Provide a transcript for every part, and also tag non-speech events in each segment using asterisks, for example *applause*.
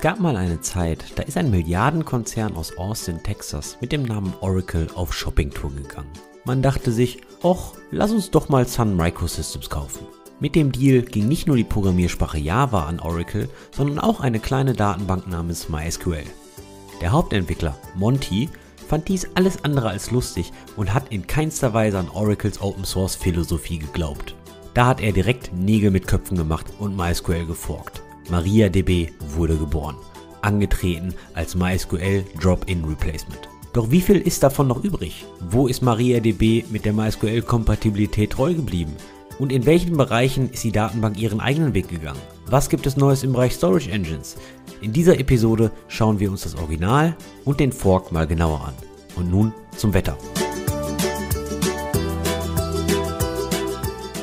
Es gab mal eine Zeit, da ist ein Milliardenkonzern aus Austin, Texas mit dem Namen Oracle auf Shoppingtour gegangen. Man dachte sich, och, lass uns doch mal Sun Microsystems kaufen. Mit dem Deal ging nicht nur die Programmiersprache Java an Oracle, sondern auch eine kleine Datenbank namens MySQL. Der Hauptentwickler, Monty, fand dies alles andere als lustig und hat in keinster Weise an Oracles Open Source Philosophie geglaubt. Da hat er direkt Nägel mit Köpfen gemacht und MySQL geforkt. MariaDB wurde geboren, angetreten als MySQL Drop-in Replacement. Doch wie viel ist davon noch übrig? Wo ist MariaDB mit der MySQL-Kompatibilität treu geblieben? Und in welchen Bereichen ist die Datenbank ihren eigenen Weg gegangen? Was gibt es Neues im Bereich Storage Engines? In dieser Episode schauen wir uns das Original und den Fork mal genauer an. Und nun zum Wetter.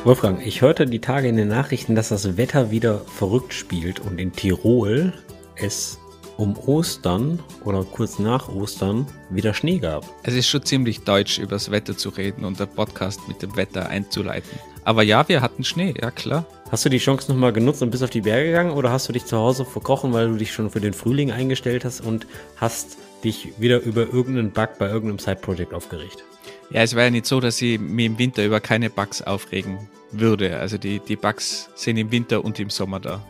Wolfgang, ich hörte die Tage in den Nachrichten, dass das Wetter wieder verrückt spielt und in Tirol es um Ostern oder kurz nach Ostern wieder Schnee gab. Es ist schon ziemlich deutsch, über das Wetter zu reden und der Podcast mit dem Wetter einzuleiten. Aber ja, wir hatten Schnee, ja klar. Hast du die Chance nochmal genutzt und bist auf die Berge gegangen oder hast du dich zu Hause verkochen, weil du dich schon für den Frühling eingestellt hast und hast dich wieder über irgendeinen Bug bei irgendeinem Side-Project aufgeregt? Ja, es war ja nicht so, dass ich mir im Winter über keine Bugs aufregen würde. Also die, die Bugs sind im Winter und im Sommer da.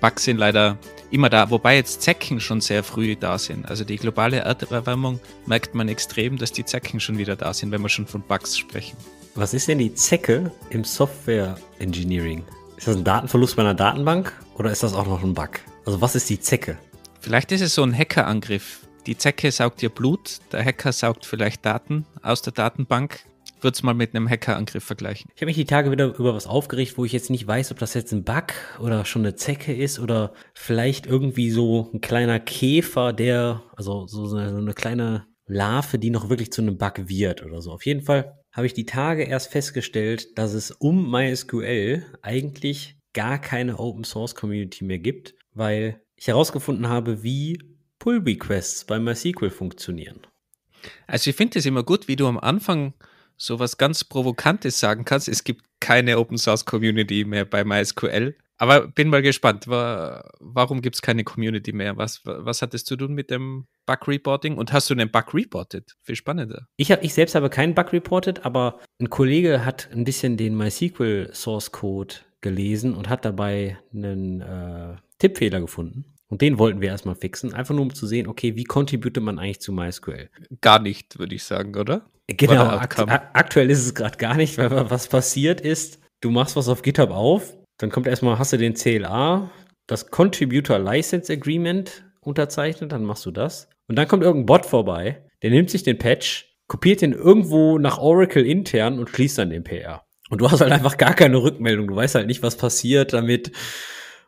Bugs sind leider immer da, wobei jetzt Zecken schon sehr früh da sind. Also die globale Erderwärmung merkt man extrem, dass die Zecken schon wieder da sind, wenn wir schon von Bugs sprechen. Was ist denn die Zecke im Software Engineering? Ist das ein Datenverlust bei einer Datenbank oder ist das auch noch ein Bug? Also was ist die Zecke? Vielleicht ist es so ein Hackerangriff. Die Zecke saugt ihr Blut, der Hacker saugt vielleicht Daten aus der Datenbank würde es mal mit einem Hackerangriff vergleichen. Ich habe mich die Tage wieder über was aufgeregt, wo ich jetzt nicht weiß, ob das jetzt ein Bug oder schon eine Zecke ist oder vielleicht irgendwie so ein kleiner Käfer, der, also so eine, so eine kleine Larve, die noch wirklich zu einem Bug wird oder so. Auf jeden Fall habe ich die Tage erst festgestellt, dass es um MySQL eigentlich gar keine Open Source Community mehr gibt, weil ich herausgefunden habe, wie Pull Requests bei MySQL funktionieren. Also ich finde es immer gut, wie du am Anfang sowas ganz Provokantes sagen kannst. Es gibt keine Open Source Community mehr bei MySQL. Aber bin mal gespannt, warum gibt es keine Community mehr? Was, was hat es zu tun mit dem Bug Reporting? Und hast du einen Bug reported? Viel spannender. Ich, hab, ich selbst habe keinen Bug reported, aber ein Kollege hat ein bisschen den MySQL Source Code gelesen und hat dabei einen äh, Tippfehler gefunden. Und den wollten wir erstmal fixen, einfach nur um zu sehen, okay, wie contribute man eigentlich zu MySQL? Gar nicht, würde ich sagen, oder? Genau, akt aktuell ist es gerade gar nicht, weil was passiert ist, du machst was auf GitHub auf, dann kommt erstmal, hast du den CLA, das Contributor License Agreement unterzeichnet, dann machst du das. Und dann kommt irgendein Bot vorbei, der nimmt sich den Patch, kopiert den irgendwo nach Oracle intern und schließt dann den PR. Und du hast halt einfach gar keine Rückmeldung, du weißt halt nicht, was passiert damit.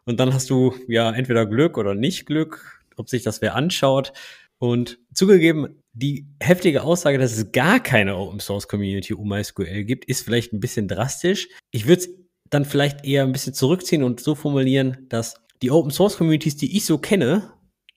Und dann hast du ja entweder Glück oder nicht Glück, ob sich das wer anschaut. Und zugegeben, die heftige Aussage, dass es gar keine Open Source Community um MySQL gibt, ist vielleicht ein bisschen drastisch. Ich würde es dann vielleicht eher ein bisschen zurückziehen und so formulieren, dass die Open Source Communities, die ich so kenne,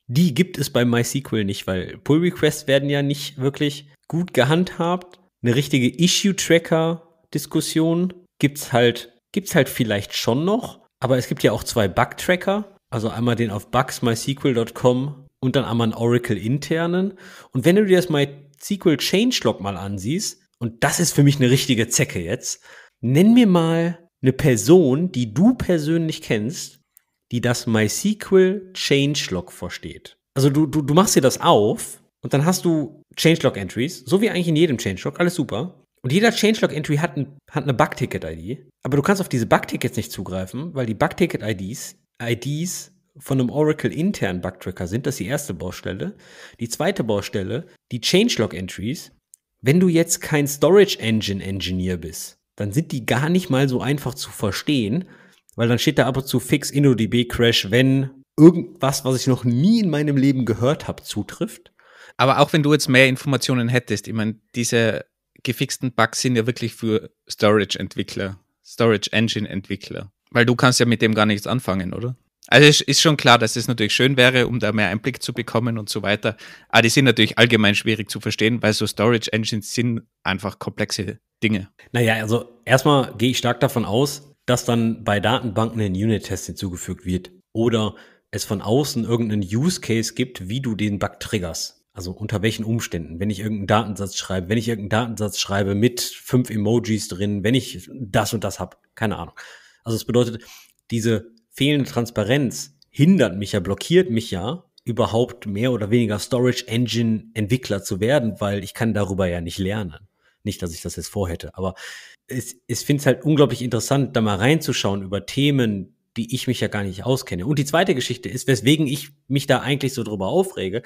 die gibt es bei MySQL nicht, weil Pull Requests werden ja nicht wirklich gut gehandhabt. Eine richtige Issue Tracker Diskussion gibt's halt, gibt's halt vielleicht schon noch, aber es gibt ja auch zwei Bug Tracker, also einmal den auf bugsmysql.com und dann einmal einen Oracle-internen. Und wenn du dir das MySQL Changelog mal ansiehst, und das ist für mich eine richtige Zecke jetzt, nenn mir mal eine Person, die du persönlich kennst, die das MySQL Changelog versteht. Also du, du, du machst dir das auf und dann hast du Changelog-Entries, so wie eigentlich in jedem Changelog, alles super. Und jeder Changelog-Entry hat, ein, hat eine Bugticket-ID, aber du kannst auf diese Bug-Tickets nicht zugreifen, weil die Bug-Ticket-IDs, Bugticket-IDs IDs von einem Oracle internen Bugtracker sind, das ist die erste Baustelle. Die zweite Baustelle, die Changelog Entries. Wenn du jetzt kein Storage Engine Engineer bist, dann sind die gar nicht mal so einfach zu verstehen, weil dann steht da ab und zu fix InnoDB Crash, wenn irgendwas, was ich noch nie in meinem Leben gehört habe, zutrifft. Aber auch wenn du jetzt mehr Informationen hättest, ich meine, diese gefixten Bugs sind ja wirklich für Storage-Entwickler, Storage-Engine-Entwickler. Weil du kannst ja mit dem gar nichts anfangen, oder? Also es ist schon klar, dass es natürlich schön wäre, um da mehr Einblick zu bekommen und so weiter. Aber die sind natürlich allgemein schwierig zu verstehen, weil so Storage Engines sind einfach komplexe Dinge. Naja, also erstmal gehe ich stark davon aus, dass dann bei Datenbanken ein Unit-Test hinzugefügt wird oder es von außen irgendeinen Use-Case gibt, wie du den Bug triggerst. Also unter welchen Umständen, wenn ich irgendeinen Datensatz schreibe, wenn ich irgendeinen Datensatz schreibe mit fünf Emojis drin, wenn ich das und das habe, keine Ahnung. Also es bedeutet, diese fehlende Transparenz hindert mich ja, blockiert mich ja, überhaupt mehr oder weniger Storage Engine Entwickler zu werden, weil ich kann darüber ja nicht lernen. Nicht, dass ich das jetzt vorhätte, aber es, es finde es halt unglaublich interessant, da mal reinzuschauen über Themen, die ich mich ja gar nicht auskenne. Und die zweite Geschichte ist, weswegen ich mich da eigentlich so drüber aufrege.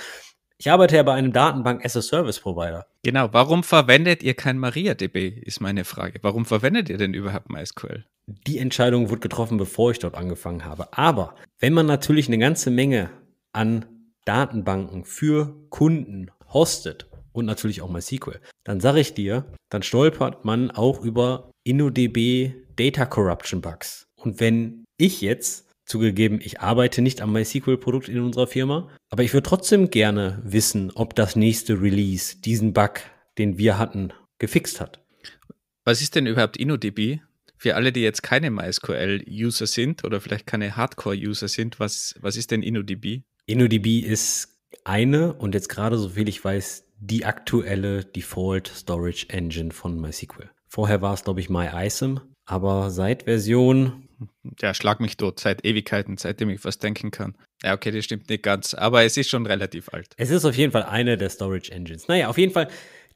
Ich arbeite ja bei einem Datenbank as a Service Provider. Genau, warum verwendet ihr kein MariaDB, ist meine Frage. Warum verwendet ihr denn überhaupt MySQL? die Entscheidung wurde getroffen, bevor ich dort angefangen habe. Aber wenn man natürlich eine ganze Menge an Datenbanken für Kunden hostet und natürlich auch MySQL, dann sage ich dir, dann stolpert man auch über InnoDB Data Corruption Bugs. Und wenn ich jetzt Zugegeben, ich arbeite nicht am MySQL-Produkt in unserer Firma, aber ich würde trotzdem gerne wissen, ob das nächste Release diesen Bug, den wir hatten, gefixt hat. Was ist denn überhaupt InnoDB? für alle, die jetzt keine MySQL-User sind oder vielleicht keine Hardcore-User sind, was, was ist denn InnoDB? InnoDB ist eine und jetzt gerade, soviel ich weiß, die aktuelle Default Storage Engine von MySQL. Vorher war es, glaube ich, MyISM, aber seit Version. Ja, schlag mich tot, seit Ewigkeiten, seitdem ich was denken kann. Ja, okay, das stimmt nicht ganz, aber es ist schon relativ alt. Es ist auf jeden Fall eine der Storage Engines. Naja, auf jeden Fall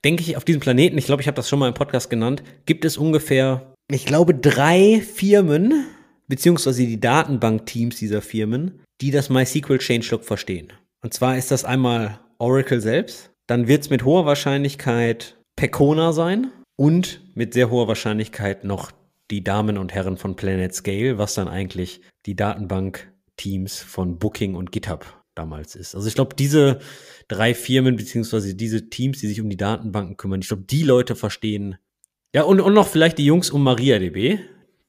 denke ich, auf diesem Planeten, ich glaube, ich habe das schon mal im Podcast genannt, gibt es ungefähr ich glaube, drei Firmen, beziehungsweise die Datenbankteams dieser Firmen, die das MySQL Changelog verstehen. Und zwar ist das einmal Oracle selbst, dann wird es mit hoher Wahrscheinlichkeit Pecona sein und mit sehr hoher Wahrscheinlichkeit noch die Damen und Herren von Planet Scale, was dann eigentlich die Datenbankteams von Booking und GitHub damals ist. Also ich glaube, diese drei Firmen beziehungsweise diese Teams, die sich um die Datenbanken kümmern, ich glaube, die Leute verstehen ja, und, und noch vielleicht die Jungs um MariaDB.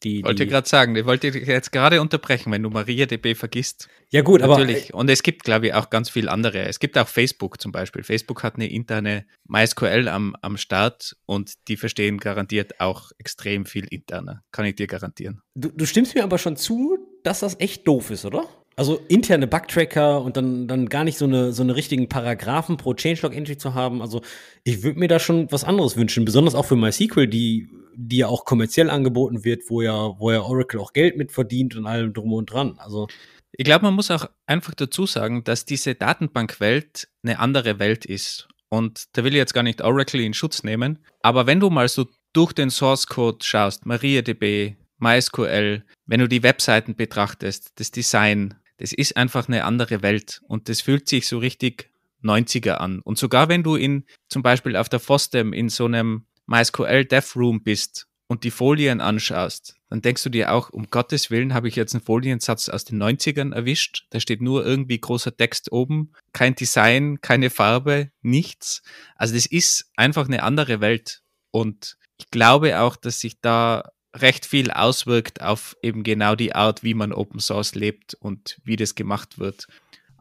Die, wollte die, gerade sagen, ich wollte dich jetzt gerade unterbrechen, wenn du MariaDB vergisst. Ja, gut, Natürlich. aber. Und es gibt, glaube ich, auch ganz viel andere. Es gibt auch Facebook zum Beispiel. Facebook hat eine interne MySQL am, am Start und die verstehen garantiert auch extrem viel interner. Kann ich dir garantieren. Du, du stimmst mir aber schon zu, dass das echt doof ist, oder? Also interne Bugtracker und dann, dann gar nicht so eine, so eine richtigen Paragraphen pro Changelog-Entry zu haben. Also ich würde mir da schon was anderes wünschen, besonders auch für MySQL, die, die ja auch kommerziell angeboten wird, wo ja, wo ja Oracle auch Geld mit verdient und allem drum und dran. Also ich glaube, man muss auch einfach dazu sagen, dass diese Datenbankwelt eine andere Welt ist. Und da will ich jetzt gar nicht Oracle in Schutz nehmen, aber wenn du mal so durch den Source Code schaust, MariaDB, MySQL, wenn du die Webseiten betrachtest, das Design, das ist einfach eine andere Welt und das fühlt sich so richtig 90er an. Und sogar wenn du in, zum Beispiel auf der FOSDEM in so einem MySQL Dev Room bist und die Folien anschaust, dann denkst du dir auch, um Gottes Willen habe ich jetzt einen Foliensatz aus den 90ern erwischt. Da steht nur irgendwie großer Text oben, kein Design, keine Farbe, nichts. Also das ist einfach eine andere Welt. Und ich glaube auch, dass sich da recht viel auswirkt auf eben genau die Art, wie man Open Source lebt und wie das gemacht wird.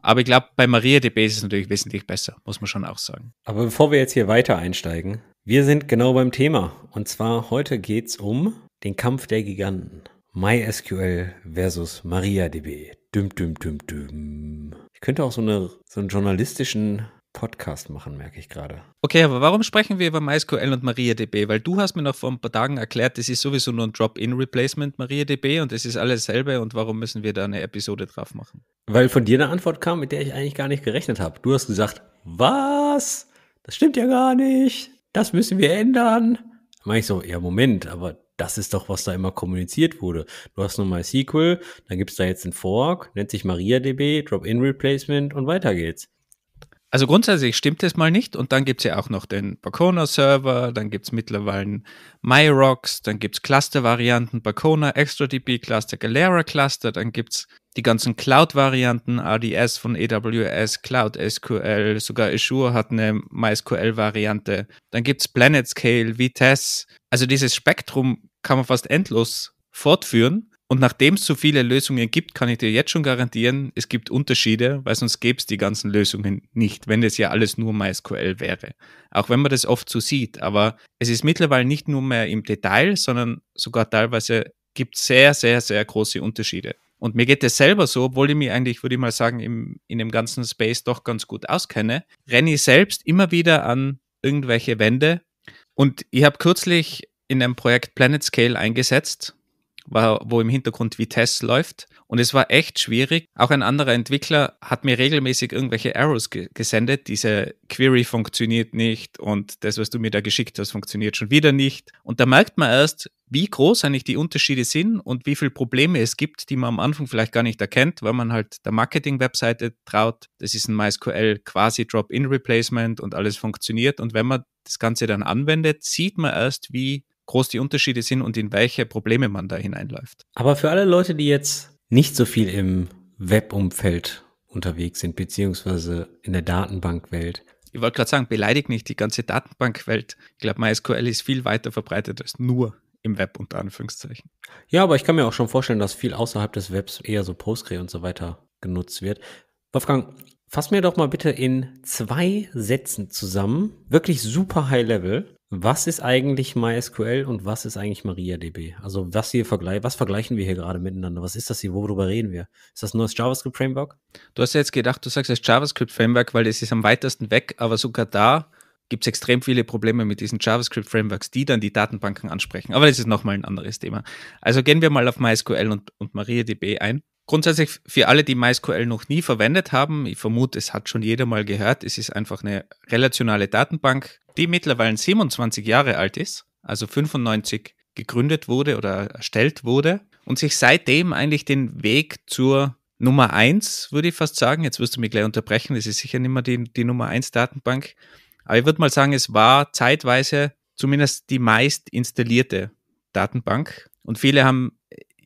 Aber ich glaube, bei MariaDB ist es natürlich wesentlich besser, muss man schon auch sagen. Aber bevor wir jetzt hier weiter einsteigen, wir sind genau beim Thema. Und zwar heute geht es um den Kampf der Giganten. MySQL versus MariaDB. Düm, düm, düm, düm. Ich könnte auch so, eine, so einen journalistischen Podcast machen, merke ich gerade. Okay, aber warum sprechen wir über MySQL und MariaDB? Weil du hast mir noch vor ein paar Tagen erklärt, das ist sowieso nur ein Drop-in-Replacement MariaDB und es ist alles selbe und warum müssen wir da eine Episode drauf machen? Weil von dir eine Antwort kam, mit der ich eigentlich gar nicht gerechnet habe. Du hast gesagt, was? Das stimmt ja gar nicht. Das müssen wir ändern. Da meine ich so, ja, Moment, aber das ist doch, was da immer kommuniziert wurde. Du hast nur MySQL, dann gibt es da jetzt einen Fork, nennt sich MariaDB, Drop-in-Replacement und weiter geht's. Also grundsätzlich stimmt es mal nicht. Und dann gibt es ja auch noch den Bacona-Server, dann gibt es mittlerweile MyRocks, dann gibt es Cluster-Varianten, Bacona, ExtraDB Cluster, Galera Cluster, dann gibt es die ganzen Cloud-Varianten, ADS von AWS, Cloud SQL, sogar Azure hat eine MySQL-Variante. Dann gibt es PlanetScale, Vitesse. Also dieses Spektrum kann man fast endlos fortführen. Und nachdem es so viele Lösungen gibt, kann ich dir jetzt schon garantieren, es gibt Unterschiede, weil sonst gäbe es die ganzen Lösungen nicht, wenn das ja alles nur MySQL wäre. Auch wenn man das oft so sieht. Aber es ist mittlerweile nicht nur mehr im Detail, sondern sogar teilweise gibt es sehr, sehr, sehr große Unterschiede. Und mir geht das selber so, obwohl ich mich eigentlich, würde ich mal sagen, im, in dem ganzen Space doch ganz gut auskenne, renne ich selbst immer wieder an irgendwelche Wände. Und ich habe kürzlich in einem Projekt Planet Scale eingesetzt, war, wo im Hintergrund Vitesse läuft. Und es war echt schwierig. Auch ein anderer Entwickler hat mir regelmäßig irgendwelche Arrows ge gesendet. Diese Query funktioniert nicht und das, was du mir da geschickt hast, funktioniert schon wieder nicht. Und da merkt man erst, wie groß eigentlich die Unterschiede sind und wie viele Probleme es gibt, die man am Anfang vielleicht gar nicht erkennt, weil man halt der Marketing-Webseite traut. Das ist ein MySQL quasi Drop-in-Replacement und alles funktioniert. Und wenn man das Ganze dann anwendet, sieht man erst, wie groß die Unterschiede sind und in welche Probleme man da hineinläuft. Aber für alle Leute, die jetzt nicht so viel im Webumfeld unterwegs sind, beziehungsweise in der Datenbankwelt. Ich wollte gerade sagen, beleidigt nicht die ganze Datenbankwelt. Ich glaube, MySQL ist viel weiter verbreitet als nur im Web unter Anführungszeichen. Ja, aber ich kann mir auch schon vorstellen, dass viel außerhalb des Webs eher so Postgre und so weiter genutzt wird. Wolfgang, fass mir doch mal bitte in zwei Sätzen zusammen, wirklich super High Level, was ist eigentlich MySQL und was ist eigentlich MariaDB? Also was hier vergleich was vergleichen wir hier gerade miteinander? Was ist das hier? Worüber reden wir? Ist das nur das JavaScript-Framework? Du hast ja jetzt gedacht, du sagst das JavaScript-Framework, weil es ist am weitesten weg, aber sogar da gibt es extrem viele Probleme mit diesen JavaScript-Frameworks, die dann die Datenbanken ansprechen. Aber das ist nochmal ein anderes Thema. Also gehen wir mal auf MySQL und, und MariaDB ein. Grundsätzlich für alle, die MySQL noch nie verwendet haben, ich vermute, es hat schon jeder mal gehört, es ist einfach eine relationale Datenbank, die mittlerweile 27 Jahre alt ist, also 95 gegründet wurde oder erstellt wurde und sich seitdem eigentlich den Weg zur Nummer eins, würde ich fast sagen, jetzt wirst du mich gleich unterbrechen, es ist sicher nicht mehr die, die Nummer eins Datenbank, aber ich würde mal sagen, es war zeitweise zumindest die meist installierte Datenbank und viele haben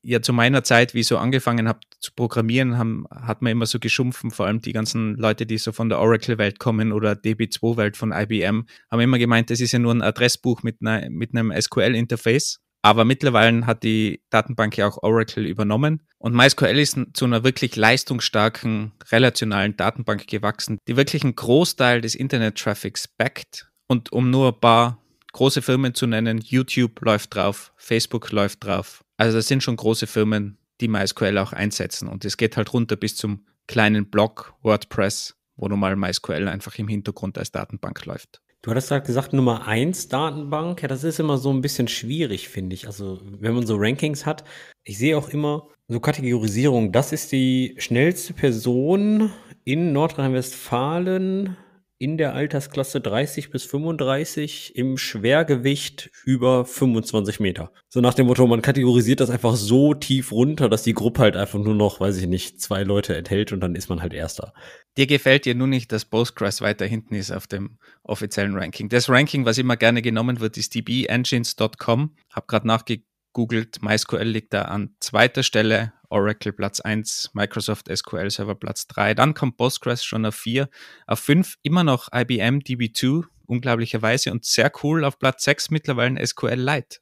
ja zu meiner Zeit, wie ich so angefangen habe zu programmieren, haben, hat man immer so geschumpfen, vor allem die ganzen Leute, die so von der Oracle-Welt kommen oder DB2-Welt von IBM, haben immer gemeint, das ist ja nur ein Adressbuch mit, einer, mit einem SQL-Interface. Aber mittlerweile hat die Datenbank ja auch Oracle übernommen. Und MySQL ist zu einer wirklich leistungsstarken relationalen Datenbank gewachsen, die wirklich einen Großteil des Internet-Traffics backt. Und um nur ein paar große Firmen zu nennen. YouTube läuft drauf, Facebook läuft drauf. Also das sind schon große Firmen, die MySQL auch einsetzen. Und es geht halt runter bis zum kleinen Blog WordPress, wo normal MySQL einfach im Hintergrund als Datenbank läuft. Du hattest gerade gesagt, Nummer 1 Datenbank. Ja, das ist immer so ein bisschen schwierig, finde ich. Also, wenn man so Rankings hat, ich sehe auch immer so Kategorisierung. Das ist die schnellste Person in Nordrhein-Westfalen in der Altersklasse 30 bis 35 im Schwergewicht über 25 Meter. So nach dem Motto, man kategorisiert das einfach so tief runter, dass die Gruppe halt einfach nur noch, weiß ich nicht, zwei Leute enthält und dann ist man halt Erster. Dir gefällt dir nur nicht, dass Postgres weiter hinten ist auf dem offiziellen Ranking. Das Ranking, was immer gerne genommen wird, ist dbengines.com. Hab gerade nachgegoogelt, MySQL liegt da an zweiter Stelle Oracle Platz 1, Microsoft SQL Server Platz 3. Dann kommt Postgres schon auf 4. Auf 5 immer noch IBM DB2, unglaublicherweise und sehr cool. Auf Platz 6 mittlerweile SQL Lite.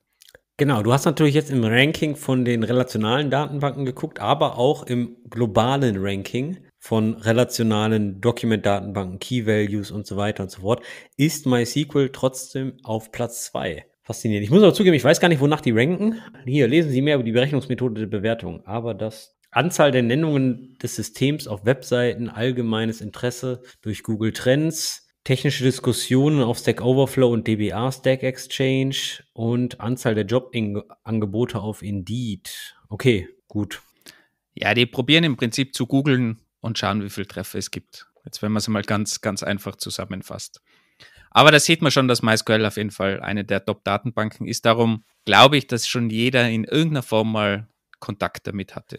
Genau, du hast natürlich jetzt im Ranking von den relationalen Datenbanken geguckt, aber auch im globalen Ranking von relationalen Document-Datenbanken, Key-Values und so weiter und so fort, ist MySQL trotzdem auf Platz 2. Faszinierend. Ich muss aber zugeben, ich weiß gar nicht, wonach die ranken. Hier lesen Sie mehr über die Berechnungsmethode der Bewertung. Aber das Anzahl der Nennungen des Systems auf Webseiten, allgemeines Interesse durch Google Trends, technische Diskussionen auf Stack Overflow und DBA Stack Exchange und Anzahl der Jobangebote auf Indeed. Okay, gut. Ja, die probieren im Prinzip zu googeln und schauen, wie viele Treffer es gibt. Jetzt, wenn man es mal ganz, ganz einfach zusammenfasst. Aber da sieht man schon, dass MySQL auf jeden Fall eine der Top-Datenbanken ist. Darum glaube ich, dass schon jeder in irgendeiner Form mal Kontakt damit hatte.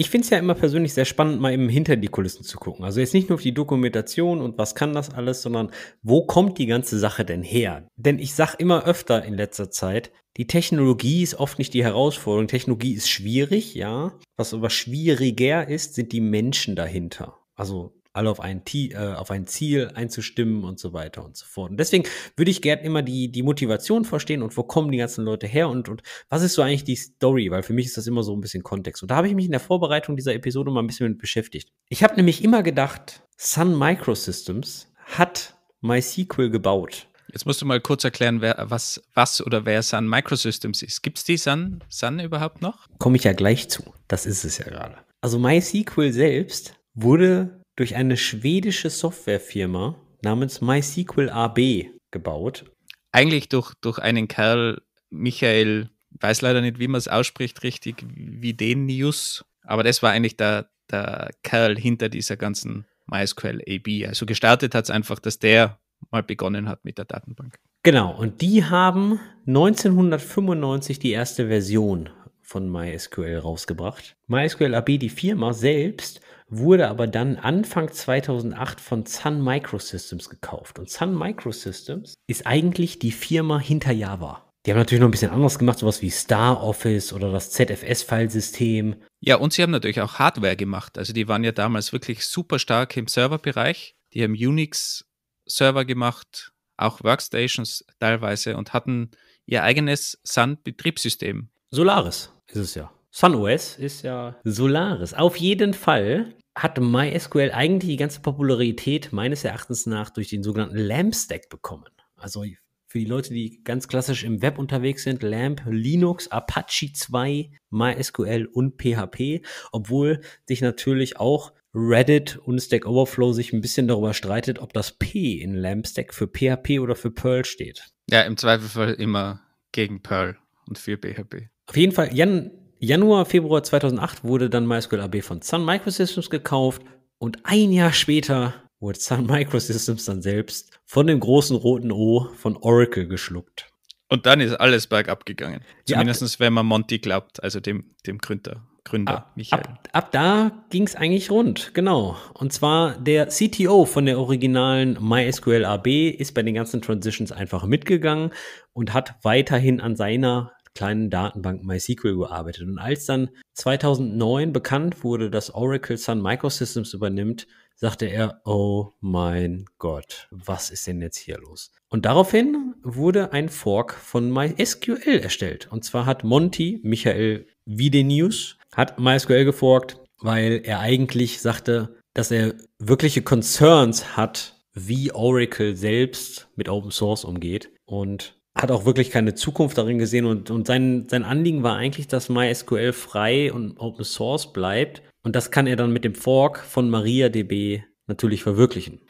Ich finde es ja immer persönlich sehr spannend, mal eben hinter die Kulissen zu gucken. Also jetzt nicht nur auf die Dokumentation und was kann das alles, sondern wo kommt die ganze Sache denn her? Denn ich sage immer öfter in letzter Zeit, die Technologie ist oft nicht die Herausforderung. Technologie ist schwierig, ja. Was aber schwieriger ist, sind die Menschen dahinter. Also alle auf ein, äh, auf ein Ziel einzustimmen und so weiter und so fort. Und deswegen würde ich gerne immer die, die Motivation verstehen und wo kommen die ganzen Leute her und, und was ist so eigentlich die Story, weil für mich ist das immer so ein bisschen Kontext. Und da habe ich mich in der Vorbereitung dieser Episode mal ein bisschen mit beschäftigt. Ich habe nämlich immer gedacht, Sun Microsystems hat MySQL gebaut. Jetzt musst du mal kurz erklären, wer, was, was oder wer Sun Microsystems ist. Gibt es die Sun, Sun überhaupt noch? Komme ich ja gleich zu. Das ist es ja gerade. Also MySQL selbst wurde durch eine schwedische Softwarefirma namens MySQL AB gebaut. Eigentlich durch, durch einen Kerl, Michael, weiß leider nicht, wie man es ausspricht richtig, wie den News, aber das war eigentlich der, der Kerl hinter dieser ganzen MySQL AB. Also gestartet hat es einfach, dass der mal begonnen hat mit der Datenbank. Genau, und die haben 1995 die erste Version von MySQL rausgebracht. MySQL AB, die Firma selbst, wurde aber dann Anfang 2008 von Sun Microsystems gekauft. Und Sun Microsystems ist eigentlich die Firma hinter Java. Die haben natürlich noch ein bisschen anders gemacht, sowas wie Star Office oder das ZFS-Filesystem. Ja, und sie haben natürlich auch Hardware gemacht. Also die waren ja damals wirklich super stark im Serverbereich. Die haben Unix-Server gemacht, auch Workstations teilweise und hatten ihr eigenes Sun-Betriebssystem. Solaris ist es ja. SunOS ist ja Solaris. Auf jeden Fall hat MySQL eigentlich die ganze Popularität meines Erachtens nach durch den sogenannten LAMP-Stack bekommen. Also für die Leute, die ganz klassisch im Web unterwegs sind, LAMP, Linux, Apache 2, MySQL und PHP, obwohl sich natürlich auch Reddit und Stack Overflow sich ein bisschen darüber streitet, ob das P in LAMP Stack für PHP oder für Perl steht. Ja, im Zweifelsfall immer gegen Perl und für PHP. Auf jeden Fall, Jan, Januar, Februar 2008 wurde dann MySQL AB von Sun Microsystems gekauft und ein Jahr später wurde Sun Microsystems dann selbst von dem großen roten O von Oracle geschluckt. Und dann ist alles bergab gegangen. Zumindest ja, wenn man Monty glaubt, also dem, dem Gründer. Gründer, Michael. Ab, ab da ging es eigentlich rund, genau. Und zwar der CTO von der originalen MySQL AB ist bei den ganzen Transitions einfach mitgegangen und hat weiterhin an seiner kleinen Datenbank MySQL gearbeitet. Und als dann 2009 bekannt wurde, dass Oracle Sun Microsystems übernimmt, sagte er, oh mein Gott, was ist denn jetzt hier los? Und daraufhin wurde ein Fork von MySQL erstellt. Und zwar hat Monty, Michael Wiedenius, hat MySQL geforkt, weil er eigentlich sagte, dass er wirkliche Concerns hat, wie Oracle selbst mit Open Source umgeht. Und hat auch wirklich keine Zukunft darin gesehen und, und sein, sein Anliegen war eigentlich, dass MySQL frei und Open Source bleibt. Und das kann er dann mit dem Fork von MariaDB natürlich verwirklichen.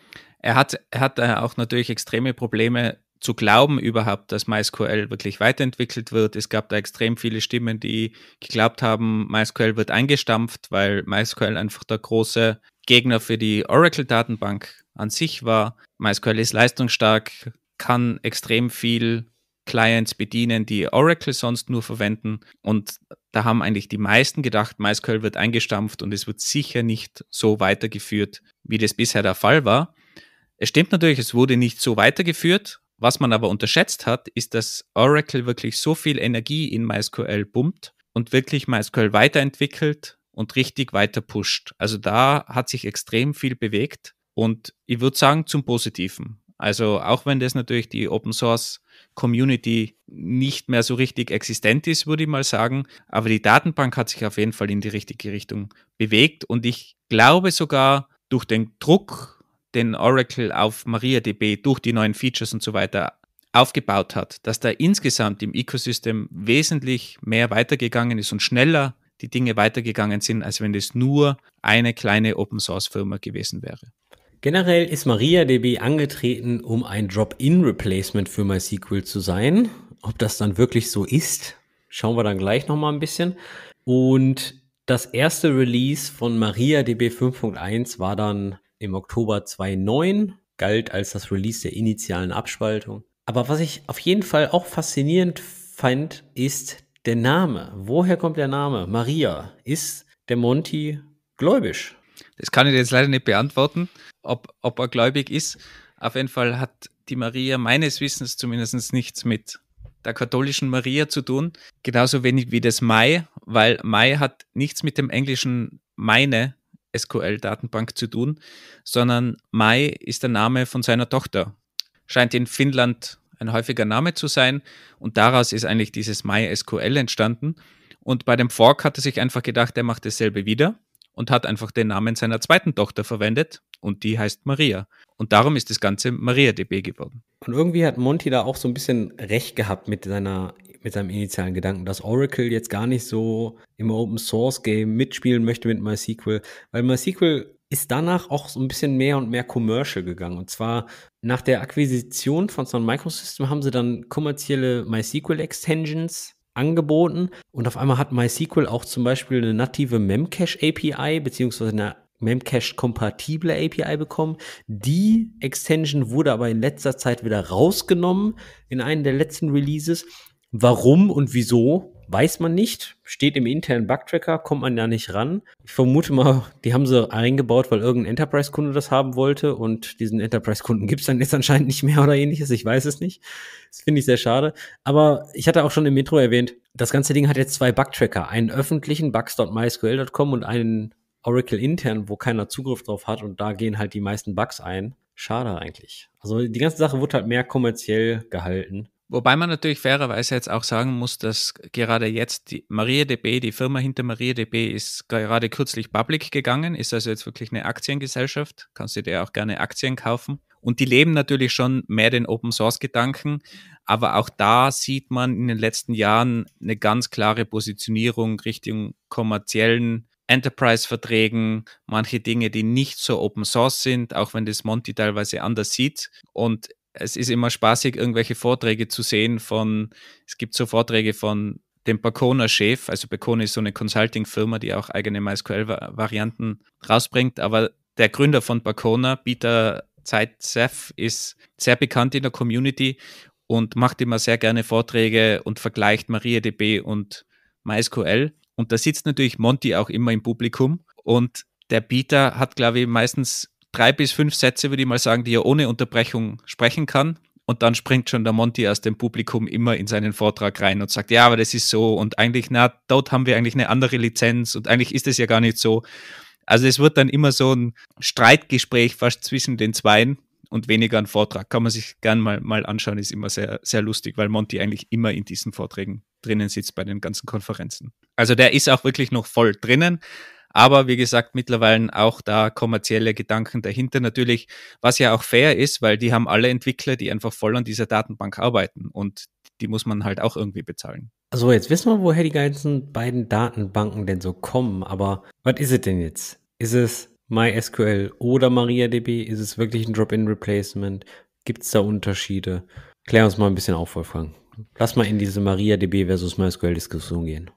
Er hat, er hat äh, auch natürlich extreme Probleme zu glauben überhaupt, dass MySQL wirklich weiterentwickelt wird. Es gab da extrem viele Stimmen, die geglaubt haben, MySQL wird eingestampft, weil MySQL einfach der große Gegner für die Oracle-Datenbank an sich war. MySQL ist leistungsstark, kann extrem viel Clients bedienen, die Oracle sonst nur verwenden. Und da haben eigentlich die meisten gedacht, MySQL wird eingestampft und es wird sicher nicht so weitergeführt, wie das bisher der Fall war. Es stimmt natürlich, es wurde nicht so weitergeführt. Was man aber unterschätzt hat, ist, dass Oracle wirklich so viel Energie in MySQL pumpt und wirklich MySQL weiterentwickelt und richtig weiter pusht. Also da hat sich extrem viel bewegt und ich würde sagen zum Positiven. Also auch wenn das natürlich die Open Source Community nicht mehr so richtig existent ist, würde ich mal sagen, aber die Datenbank hat sich auf jeden Fall in die richtige Richtung bewegt und ich glaube sogar durch den Druck, den Oracle auf MariaDB durch die neuen Features und so weiter aufgebaut hat, dass da insgesamt im Ecosystem wesentlich mehr weitergegangen ist und schneller die Dinge weitergegangen sind, als wenn es nur eine kleine Open Source Firma gewesen wäre. Generell ist MariaDB angetreten, um ein Drop-in-Replacement für MySQL zu sein. Ob das dann wirklich so ist, schauen wir dann gleich nochmal ein bisschen. Und das erste Release von MariaDB 5.1 war dann im Oktober 2009, galt als das Release der initialen Abspaltung. Aber was ich auf jeden Fall auch faszinierend fand, ist der Name. Woher kommt der Name? Maria. Ist der Monty gläubisch? Das kann ich jetzt leider nicht beantworten ob, ob er gläubig ist. Auf jeden Fall hat die Maria meines Wissens zumindest nichts mit der katholischen Maria zu tun. Genauso wenig wie das Mai, weil Mai hat nichts mit dem englischen meine SQL-Datenbank zu tun, sondern Mai ist der Name von seiner Tochter. Scheint in Finnland ein häufiger Name zu sein und daraus ist eigentlich dieses MySQL entstanden. Und bei dem Fork hat er sich einfach gedacht, er macht dasselbe wieder und hat einfach den Namen seiner zweiten Tochter verwendet, und die heißt Maria. Und darum ist das Ganze MariaDB geworden. Und irgendwie hat Monty da auch so ein bisschen recht gehabt mit seiner mit seinem initialen Gedanken, dass Oracle jetzt gar nicht so im Open Source Game mitspielen möchte mit MySQL, weil MySQL ist danach auch so ein bisschen mehr und mehr commercial gegangen. Und zwar nach der Akquisition von Sun Microsystem haben sie dann kommerzielle MySQL Extensions angeboten und auf einmal hat MySQL auch zum Beispiel eine native Memcache API beziehungsweise eine Memcache-kompatible API bekommen. Die Extension wurde aber in letzter Zeit wieder rausgenommen in einem der letzten Releases. Warum und wieso, weiß man nicht. Steht im internen Bugtracker, kommt man da nicht ran. Ich vermute mal, die haben sie eingebaut, weil irgendein Enterprise-Kunde das haben wollte und diesen Enterprise-Kunden gibt es dann jetzt anscheinend nicht mehr oder ähnliches. Ich weiß es nicht. Das finde ich sehr schade. Aber ich hatte auch schon im Intro erwähnt, das ganze Ding hat jetzt zwei Bugtracker. Einen öffentlichen, bugs.mysql.com und einen Oracle intern, wo keiner Zugriff drauf hat und da gehen halt die meisten Bugs ein. Schade eigentlich. Also die ganze Sache wurde halt mehr kommerziell gehalten. Wobei man natürlich fairerweise jetzt auch sagen muss, dass gerade jetzt die MariaDB, die Firma hinter MariaDB ist gerade kürzlich public gegangen, ist also jetzt wirklich eine Aktiengesellschaft, kannst du dir auch gerne Aktien kaufen. Und die leben natürlich schon mehr den Open Source Gedanken, aber auch da sieht man in den letzten Jahren eine ganz klare Positionierung Richtung kommerziellen Enterprise-Verträgen, manche Dinge, die nicht so Open Source sind, auch wenn das Monty teilweise anders sieht. Und es ist immer spaßig, irgendwelche Vorträge zu sehen von, es gibt so Vorträge von dem Bacona-Chef, also Bacona ist so eine Consulting-Firma, die auch eigene MySQL-Varianten rausbringt, aber der Gründer von Bacona, Peter Zeitzef, ist sehr bekannt in der Community und macht immer sehr gerne Vorträge und vergleicht MariaDB und MySQL. Und da sitzt natürlich Monty auch immer im Publikum. Und der Bieter hat, glaube ich, meistens drei bis fünf Sätze, würde ich mal sagen, die er ohne Unterbrechung sprechen kann. Und dann springt schon der Monty aus dem Publikum immer in seinen Vortrag rein und sagt, ja, aber das ist so. Und eigentlich, na, dort haben wir eigentlich eine andere Lizenz und eigentlich ist es ja gar nicht so. Also es wird dann immer so ein Streitgespräch fast zwischen den Zweien und weniger ein Vortrag. Kann man sich gern mal, mal anschauen, ist immer sehr, sehr lustig, weil Monty eigentlich immer in diesen Vorträgen drinnen sitzt bei den ganzen Konferenzen. Also der ist auch wirklich noch voll drinnen. Aber wie gesagt, mittlerweile auch da kommerzielle Gedanken dahinter natürlich, was ja auch fair ist, weil die haben alle Entwickler, die einfach voll an dieser Datenbank arbeiten und die muss man halt auch irgendwie bezahlen. Also jetzt wissen wir, woher die ganzen beiden Datenbanken denn so kommen, aber was ist es denn jetzt? Ist es MySQL oder MariaDB? Ist es wirklich ein Drop-in-Replacement? Gibt es da Unterschiede? Klär uns mal ein bisschen auf, Wolfgang. Lass mal in diese MariaDB versus MySQL-Diskussion gehen.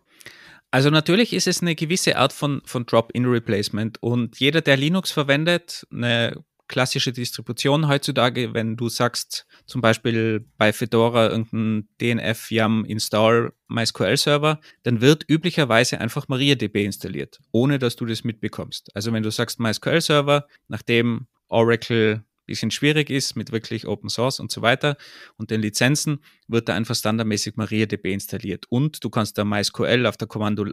Also natürlich ist es eine gewisse Art von, von Drop-in-Replacement und jeder, der Linux verwendet, eine klassische Distribution heutzutage, wenn du sagst, zum Beispiel bei Fedora irgendein DNF-YAM install MySQL-Server, dann wird üblicherweise einfach MariaDB installiert, ohne dass du das mitbekommst. Also wenn du sagst MySQL-Server, nachdem Oracle bisschen schwierig ist mit wirklich Open Source und so weiter und den Lizenzen, wird da einfach standardmäßig MariaDB installiert. Und du kannst da MySQL auf der, Kommando, äh,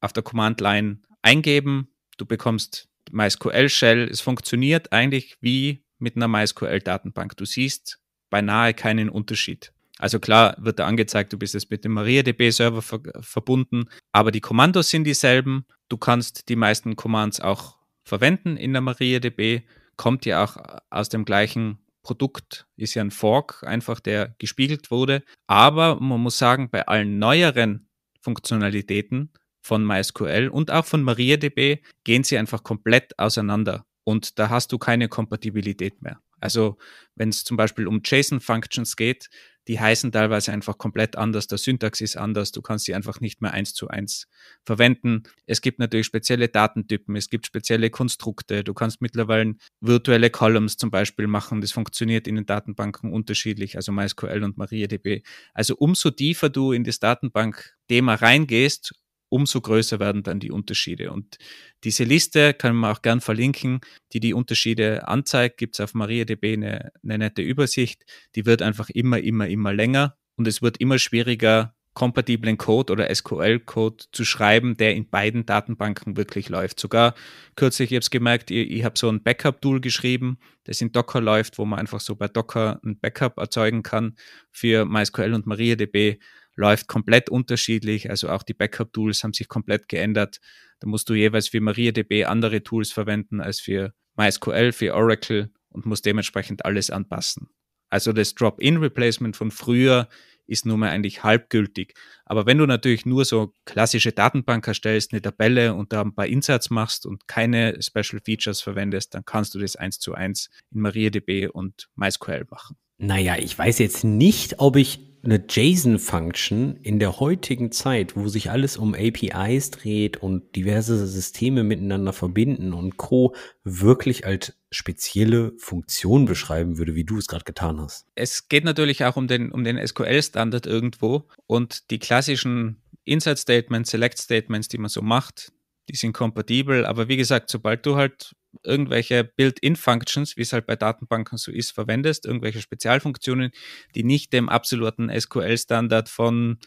auf der Command-Line eingeben, du bekommst MySQL-Shell. Es funktioniert eigentlich wie mit einer MySQL-Datenbank. Du siehst beinahe keinen Unterschied. Also klar wird da angezeigt, du bist jetzt mit dem MariaDB-Server ver verbunden, aber die Kommandos sind dieselben. Du kannst die meisten Commands auch verwenden in der MariaDB. Kommt ja auch aus dem gleichen Produkt, ist ja ein Fork einfach, der gespiegelt wurde. Aber man muss sagen, bei allen neueren Funktionalitäten von MySQL und auch von MariaDB gehen sie einfach komplett auseinander und da hast du keine Kompatibilität mehr. Also wenn es zum Beispiel um JSON-Functions geht, die heißen teilweise einfach komplett anders, der Syntax ist anders, du kannst sie einfach nicht mehr eins zu eins verwenden. Es gibt natürlich spezielle Datentypen, es gibt spezielle Konstrukte, du kannst mittlerweile virtuelle Columns zum Beispiel machen, das funktioniert in den Datenbanken unterschiedlich, also MySQL und MariaDB. Also umso tiefer du in das Datenbank-Thema reingehst, umso größer werden dann die Unterschiede. Und diese Liste kann man auch gern verlinken, die die Unterschiede anzeigt. Gibt es auf MariaDB eine, eine nette Übersicht. Die wird einfach immer, immer, immer länger und es wird immer schwieriger, kompatiblen Code oder SQL-Code zu schreiben, der in beiden Datenbanken wirklich läuft. Sogar kürzlich, ich habe es gemerkt, ich, ich habe so ein Backup-Tool geschrieben, das in Docker läuft, wo man einfach so bei Docker ein Backup erzeugen kann für MySQL und MariaDB läuft komplett unterschiedlich. Also auch die Backup-Tools haben sich komplett geändert. Da musst du jeweils für MariaDB andere Tools verwenden als für MySQL, für Oracle und musst dementsprechend alles anpassen. Also das Drop-in-Replacement von früher ist nun mal eigentlich halbgültig. Aber wenn du natürlich nur so klassische Datenbank erstellst, eine Tabelle und da ein paar Inserts machst und keine Special Features verwendest, dann kannst du das eins zu eins in MariaDB und MySQL machen. Naja, ich weiß jetzt nicht, ob ich eine JSON-Function in der heutigen Zeit, wo sich alles um APIs dreht und diverse Systeme miteinander verbinden und Co. wirklich als spezielle Funktion beschreiben würde, wie du es gerade getan hast. Es geht natürlich auch um den, um den SQL-Standard irgendwo und die klassischen Insert-Statements, Select-Statements, die man so macht, die sind kompatibel, aber wie gesagt, sobald du halt irgendwelche Built-in-Functions, wie es halt bei Datenbanken so ist, verwendest, irgendwelche Spezialfunktionen, die nicht dem absoluten SQL-Standard von,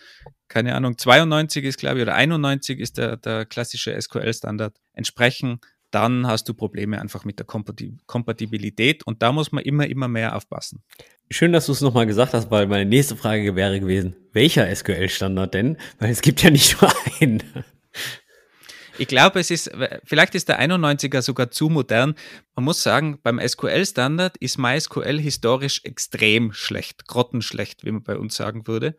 keine Ahnung, 92 ist, glaube ich, oder 91 ist der, der klassische SQL-Standard entsprechen, dann hast du Probleme einfach mit der Kompatibilität und da muss man immer, immer mehr aufpassen. Schön, dass du es nochmal gesagt hast, weil meine nächste Frage wäre gewesen, welcher SQL-Standard denn? Weil es gibt ja nicht nur einen. Ich glaube, es ist, vielleicht ist der 91er sogar zu modern. Man muss sagen, beim SQL-Standard ist MySQL historisch extrem schlecht, grottenschlecht, wie man bei uns sagen würde.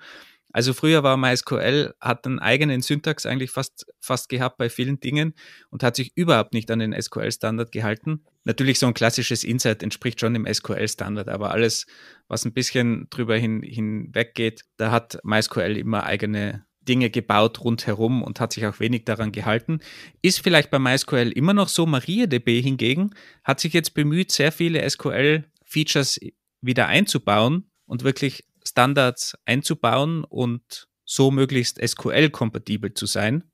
Also früher war MySQL, hat einen eigenen Syntax eigentlich fast, fast gehabt bei vielen Dingen und hat sich überhaupt nicht an den SQL-Standard gehalten. Natürlich so ein klassisches Insight entspricht schon dem SQL-Standard, aber alles, was ein bisschen drüber hin, hinweg geht, da hat MySQL immer eigene Dinge gebaut rundherum und hat sich auch wenig daran gehalten. Ist vielleicht bei MySQL immer noch so. MariaDB hingegen hat sich jetzt bemüht, sehr viele SQL-Features wieder einzubauen und wirklich Standards einzubauen und so möglichst SQL-kompatibel zu sein.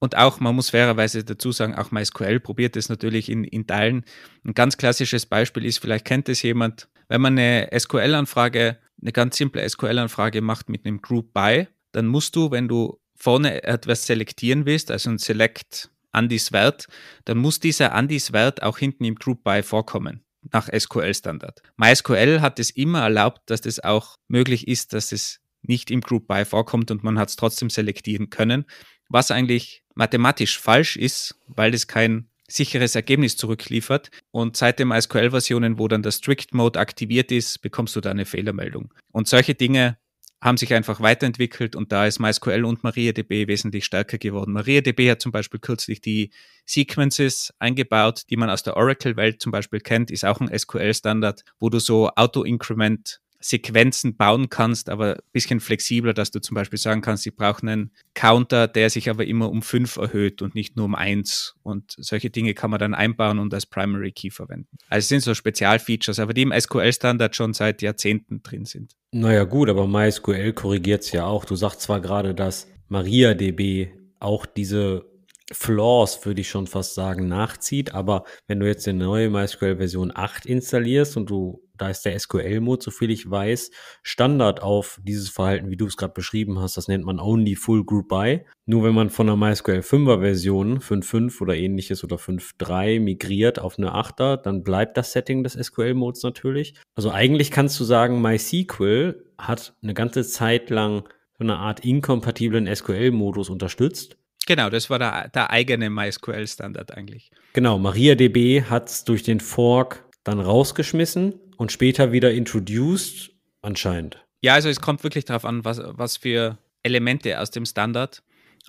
Und auch, man muss fairerweise dazu sagen, auch MySQL probiert es natürlich in, in Teilen. Ein ganz klassisches Beispiel ist, vielleicht kennt es jemand, wenn man eine SQL-Anfrage, eine ganz simple SQL-Anfrage macht mit einem Group By, dann musst du, wenn du vorne etwas selektieren willst, also ein Select Andis Wert, dann muss dieser Andis Wert auch hinten im Group By vorkommen, nach SQL-Standard. MySQL hat es immer erlaubt, dass das auch möglich ist, dass es nicht im Group By vorkommt und man hat es trotzdem selektieren können, was eigentlich mathematisch falsch ist, weil es kein sicheres Ergebnis zurückliefert. Und seit den MySQL-Versionen, wo dann der Strict Mode aktiviert ist, bekommst du da eine Fehlermeldung. Und solche Dinge haben sich einfach weiterentwickelt und da ist MySQL und MariaDB wesentlich stärker geworden. MariaDB hat zum Beispiel kürzlich die Sequences eingebaut, die man aus der Oracle-Welt zum Beispiel kennt, ist auch ein SQL-Standard, wo du so Auto-Increment Sequenzen bauen kannst, aber ein bisschen flexibler, dass du zum Beispiel sagen kannst, ich brauche einen Counter, der sich aber immer um fünf erhöht und nicht nur um eins. Und solche Dinge kann man dann einbauen und als Primary Key verwenden. Also es sind so Spezialfeatures, aber die im SQL-Standard schon seit Jahrzehnten drin sind. Naja gut, aber MySQL korrigiert es ja auch. Du sagst zwar gerade, dass MariaDB auch diese Flaws, würde ich schon fast sagen, nachzieht. Aber wenn du jetzt eine neue MySQL-Version 8 installierst und du da ist der SQL-Mode, soviel ich weiß, Standard auf dieses Verhalten, wie du es gerade beschrieben hast. Das nennt man Only Full Group By. Nur wenn man von der MySQL 5er Version 5.5 oder ähnliches oder 5.3 migriert auf eine 8er, dann bleibt das Setting des SQL-Modes natürlich. Also eigentlich kannst du sagen, MySQL hat eine ganze Zeit lang so eine Art inkompatiblen SQL-Modus unterstützt. Genau, das war der, der eigene MySQL-Standard eigentlich. Genau, MariaDB hat es durch den Fork dann rausgeschmissen und später wieder introduced, anscheinend. Ja, also es kommt wirklich darauf an, was, was für Elemente aus dem Standard.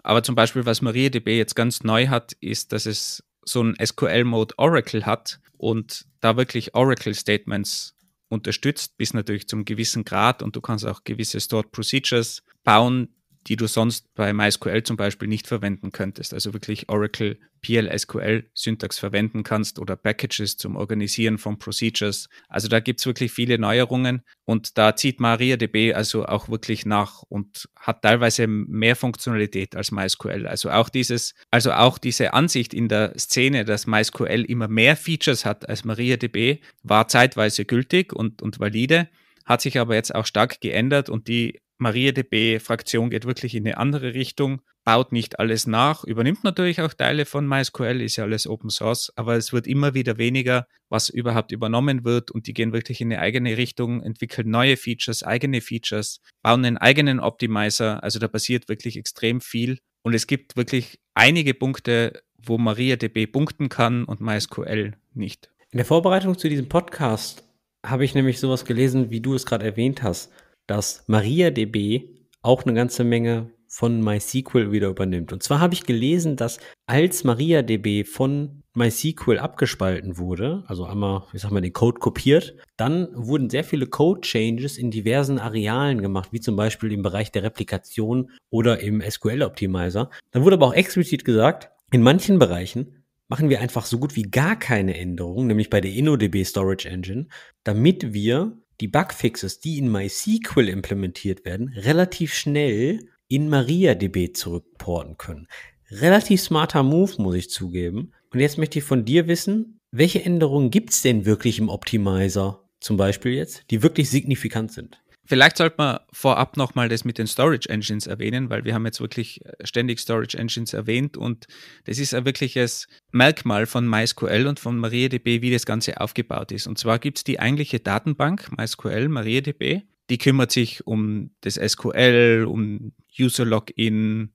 Aber zum Beispiel, was MariaDB jetzt ganz neu hat, ist, dass es so einen SQL-Mode Oracle hat und da wirklich Oracle-Statements unterstützt, bis natürlich zum gewissen Grad und du kannst auch gewisse Stored Procedures bauen, die du sonst bei MySQL zum Beispiel nicht verwenden könntest. Also wirklich Oracle PLSQL syntax verwenden kannst oder Packages zum Organisieren von Procedures. Also da gibt es wirklich viele Neuerungen und da zieht MariaDB also auch wirklich nach und hat teilweise mehr Funktionalität als MySQL. Also auch dieses, also auch diese Ansicht in der Szene, dass MySQL immer mehr Features hat als MariaDB, war zeitweise gültig und, und valide hat sich aber jetzt auch stark geändert und die MariaDB-Fraktion geht wirklich in eine andere Richtung, baut nicht alles nach, übernimmt natürlich auch Teile von MySQL, ist ja alles Open Source, aber es wird immer wieder weniger, was überhaupt übernommen wird und die gehen wirklich in eine eigene Richtung, entwickeln neue Features, eigene Features, bauen einen eigenen Optimizer, also da passiert wirklich extrem viel und es gibt wirklich einige Punkte, wo MariaDB punkten kann und MySQL nicht. In der Vorbereitung zu diesem Podcast habe ich nämlich sowas gelesen, wie du es gerade erwähnt hast dass MariaDB auch eine ganze Menge von MySQL wieder übernimmt. Und zwar habe ich gelesen, dass als MariaDB von MySQL abgespalten wurde, also einmal, ich sag mal, den Code kopiert, dann wurden sehr viele Code-Changes in diversen Arealen gemacht, wie zum Beispiel im Bereich der Replikation oder im SQL-Optimizer. Dann wurde aber auch explizit gesagt, in manchen Bereichen machen wir einfach so gut wie gar keine Änderungen, nämlich bei der InnoDB Storage Engine, damit wir die Bugfixes, die in MySQL implementiert werden, relativ schnell in MariaDB zurückporten können. Relativ smarter Move, muss ich zugeben. Und jetzt möchte ich von dir wissen, welche Änderungen gibt es denn wirklich im Optimizer, zum Beispiel jetzt, die wirklich signifikant sind? Vielleicht sollte man vorab nochmal das mit den Storage Engines erwähnen, weil wir haben jetzt wirklich äh, ständig Storage Engines erwähnt und das ist ein wirkliches Merkmal von MySQL und von MariaDB, wie das Ganze aufgebaut ist. Und zwar gibt es die eigentliche Datenbank MySQL, MariaDB, die kümmert sich um das SQL, um User Login,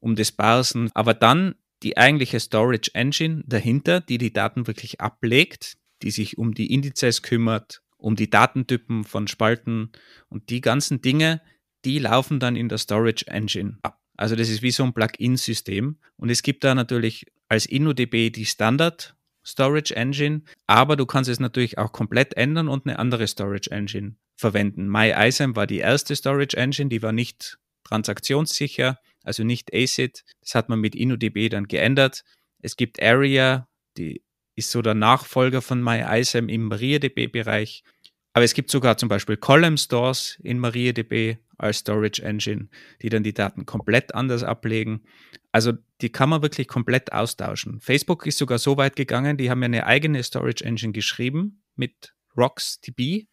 um das Parsen, aber dann die eigentliche Storage Engine dahinter, die die Daten wirklich ablegt, die sich um die Indizes kümmert, um die Datentypen von Spalten und die ganzen Dinge, die laufen dann in der Storage Engine ab. Also das ist wie so ein Plugin-System. Und es gibt da natürlich als InnoDB die Standard Storage Engine, aber du kannst es natürlich auch komplett ändern und eine andere Storage Engine verwenden. MyISAM war die erste Storage Engine, die war nicht transaktionssicher, also nicht ACID. Das hat man mit InnoDB dann geändert. Es gibt Area, die ist so der Nachfolger von MyISAM im MariaDB-Bereich. Aber es gibt sogar zum Beispiel Column Stores in MariaDB als Storage Engine, die dann die Daten komplett anders ablegen. Also die kann man wirklich komplett austauschen. Facebook ist sogar so weit gegangen, die haben ja eine eigene Storage Engine geschrieben mit RocksDB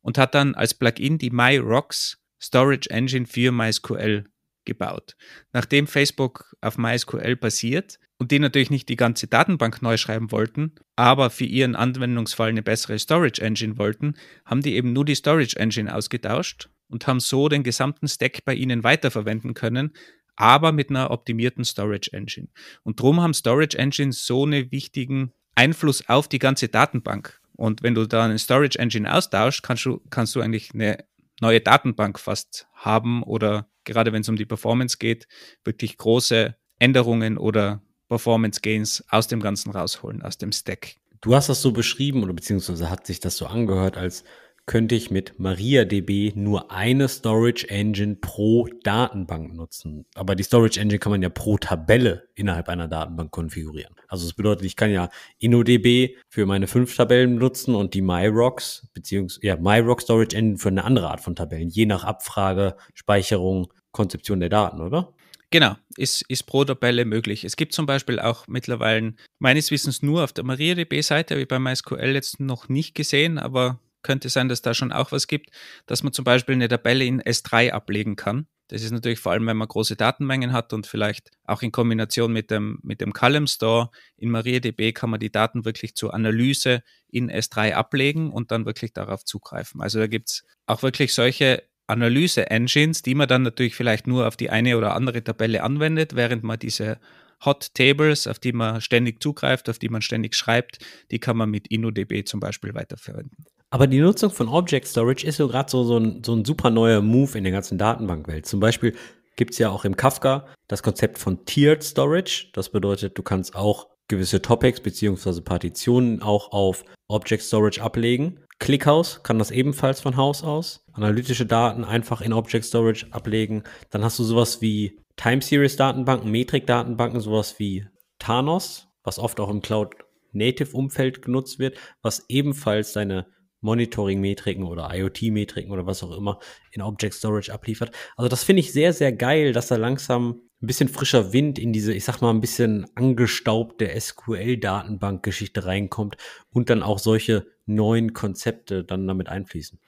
und hat dann als Plugin die MyRocks Storage Engine für MySQL gebaut. Nachdem Facebook auf MySQL basiert und die natürlich nicht die ganze Datenbank neu schreiben wollten, aber für ihren Anwendungsfall eine bessere Storage Engine wollten, haben die eben nur die Storage Engine ausgetauscht und haben so den gesamten Stack bei ihnen weiterverwenden können, aber mit einer optimierten Storage Engine. Und drum haben Storage Engines so einen wichtigen Einfluss auf die ganze Datenbank. Und wenn du da eine Storage Engine austauschst, kannst du, kannst du eigentlich eine neue Datenbank fast haben oder gerade wenn es um die Performance geht, wirklich große Änderungen oder Performance Gains aus dem Ganzen rausholen, aus dem Stack. Du hast das so beschrieben oder beziehungsweise hat sich das so angehört, als könnte ich mit MariaDB nur eine Storage Engine pro Datenbank nutzen. Aber die Storage Engine kann man ja pro Tabelle innerhalb einer Datenbank konfigurieren. Also das bedeutet, ich kann ja InnoDB für meine fünf Tabellen nutzen und die MyRocks beziehungsweise ja, MyRock Storage Engine für eine andere Art von Tabellen, je nach Abfrage, Speicherung Konzeption der Daten, oder? Genau, ist, ist pro Tabelle möglich. Es gibt zum Beispiel auch mittlerweile, meines Wissens nur auf der MariaDB-Seite, habe ich bei MySQL jetzt noch nicht gesehen, aber könnte sein, dass da schon auch was gibt, dass man zum Beispiel eine Tabelle in S3 ablegen kann. Das ist natürlich vor allem, wenn man große Datenmengen hat und vielleicht auch in Kombination mit dem, mit dem Column Store in MariaDB kann man die Daten wirklich zur Analyse in S3 ablegen und dann wirklich darauf zugreifen. Also da gibt es auch wirklich solche Analyse-Engines, die man dann natürlich vielleicht nur auf die eine oder andere Tabelle anwendet, während man diese Hot Tables, auf die man ständig zugreift, auf die man ständig schreibt, die kann man mit InnoDB zum Beispiel weiterverwenden. Aber die Nutzung von Object Storage ist so gerade so, so, so ein super neuer Move in der ganzen Datenbankwelt. Zum Beispiel gibt es ja auch im Kafka das Konzept von Tiered Storage. Das bedeutet, du kannst auch gewisse Topics beziehungsweise Partitionen auch auf Object Storage ablegen. ClickHouse kann das ebenfalls von Haus aus analytische Daten einfach in Object Storage ablegen. Dann hast du sowas wie Time Series Datenbanken, Metrik Datenbanken, sowas wie Thanos, was oft auch im Cloud Native Umfeld genutzt wird, was ebenfalls deine Monitoring Metriken oder IoT Metriken oder was auch immer in Object Storage abliefert. Also das finde ich sehr sehr geil, dass da langsam ein bisschen frischer Wind in diese, ich sag mal, ein bisschen angestaubte SQL-Datenbank-Geschichte reinkommt und dann auch solche neuen Konzepte dann damit einfließen?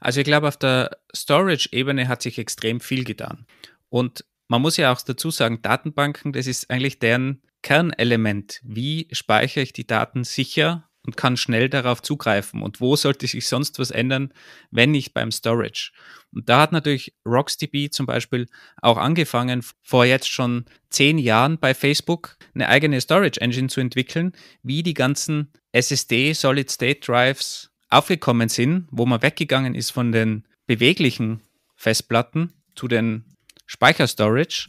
Also ich glaube, auf der Storage-Ebene hat sich extrem viel getan. Und man muss ja auch dazu sagen, Datenbanken, das ist eigentlich deren Kernelement. Wie speichere ich die Daten sicher und kann schnell darauf zugreifen. Und wo sollte sich sonst was ändern, wenn nicht beim Storage? Und da hat natürlich RocksDB zum Beispiel auch angefangen, vor jetzt schon zehn Jahren bei Facebook eine eigene Storage Engine zu entwickeln, wie die ganzen SSD Solid State Drives aufgekommen sind, wo man weggegangen ist von den beweglichen Festplatten zu den Speicherstorage.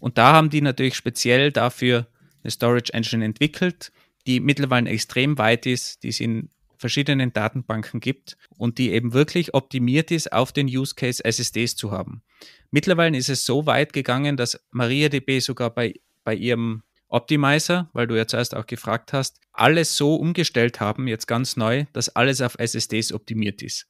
Und da haben die natürlich speziell dafür eine Storage Engine entwickelt, die mittlerweile extrem weit ist, die es in verschiedenen Datenbanken gibt und die eben wirklich optimiert ist, auf den Use Case SSDs zu haben. Mittlerweile ist es so weit gegangen, dass MariaDB sogar bei, bei ihrem Optimizer, weil du ja zuerst auch gefragt hast, alles so umgestellt haben, jetzt ganz neu, dass alles auf SSDs optimiert ist.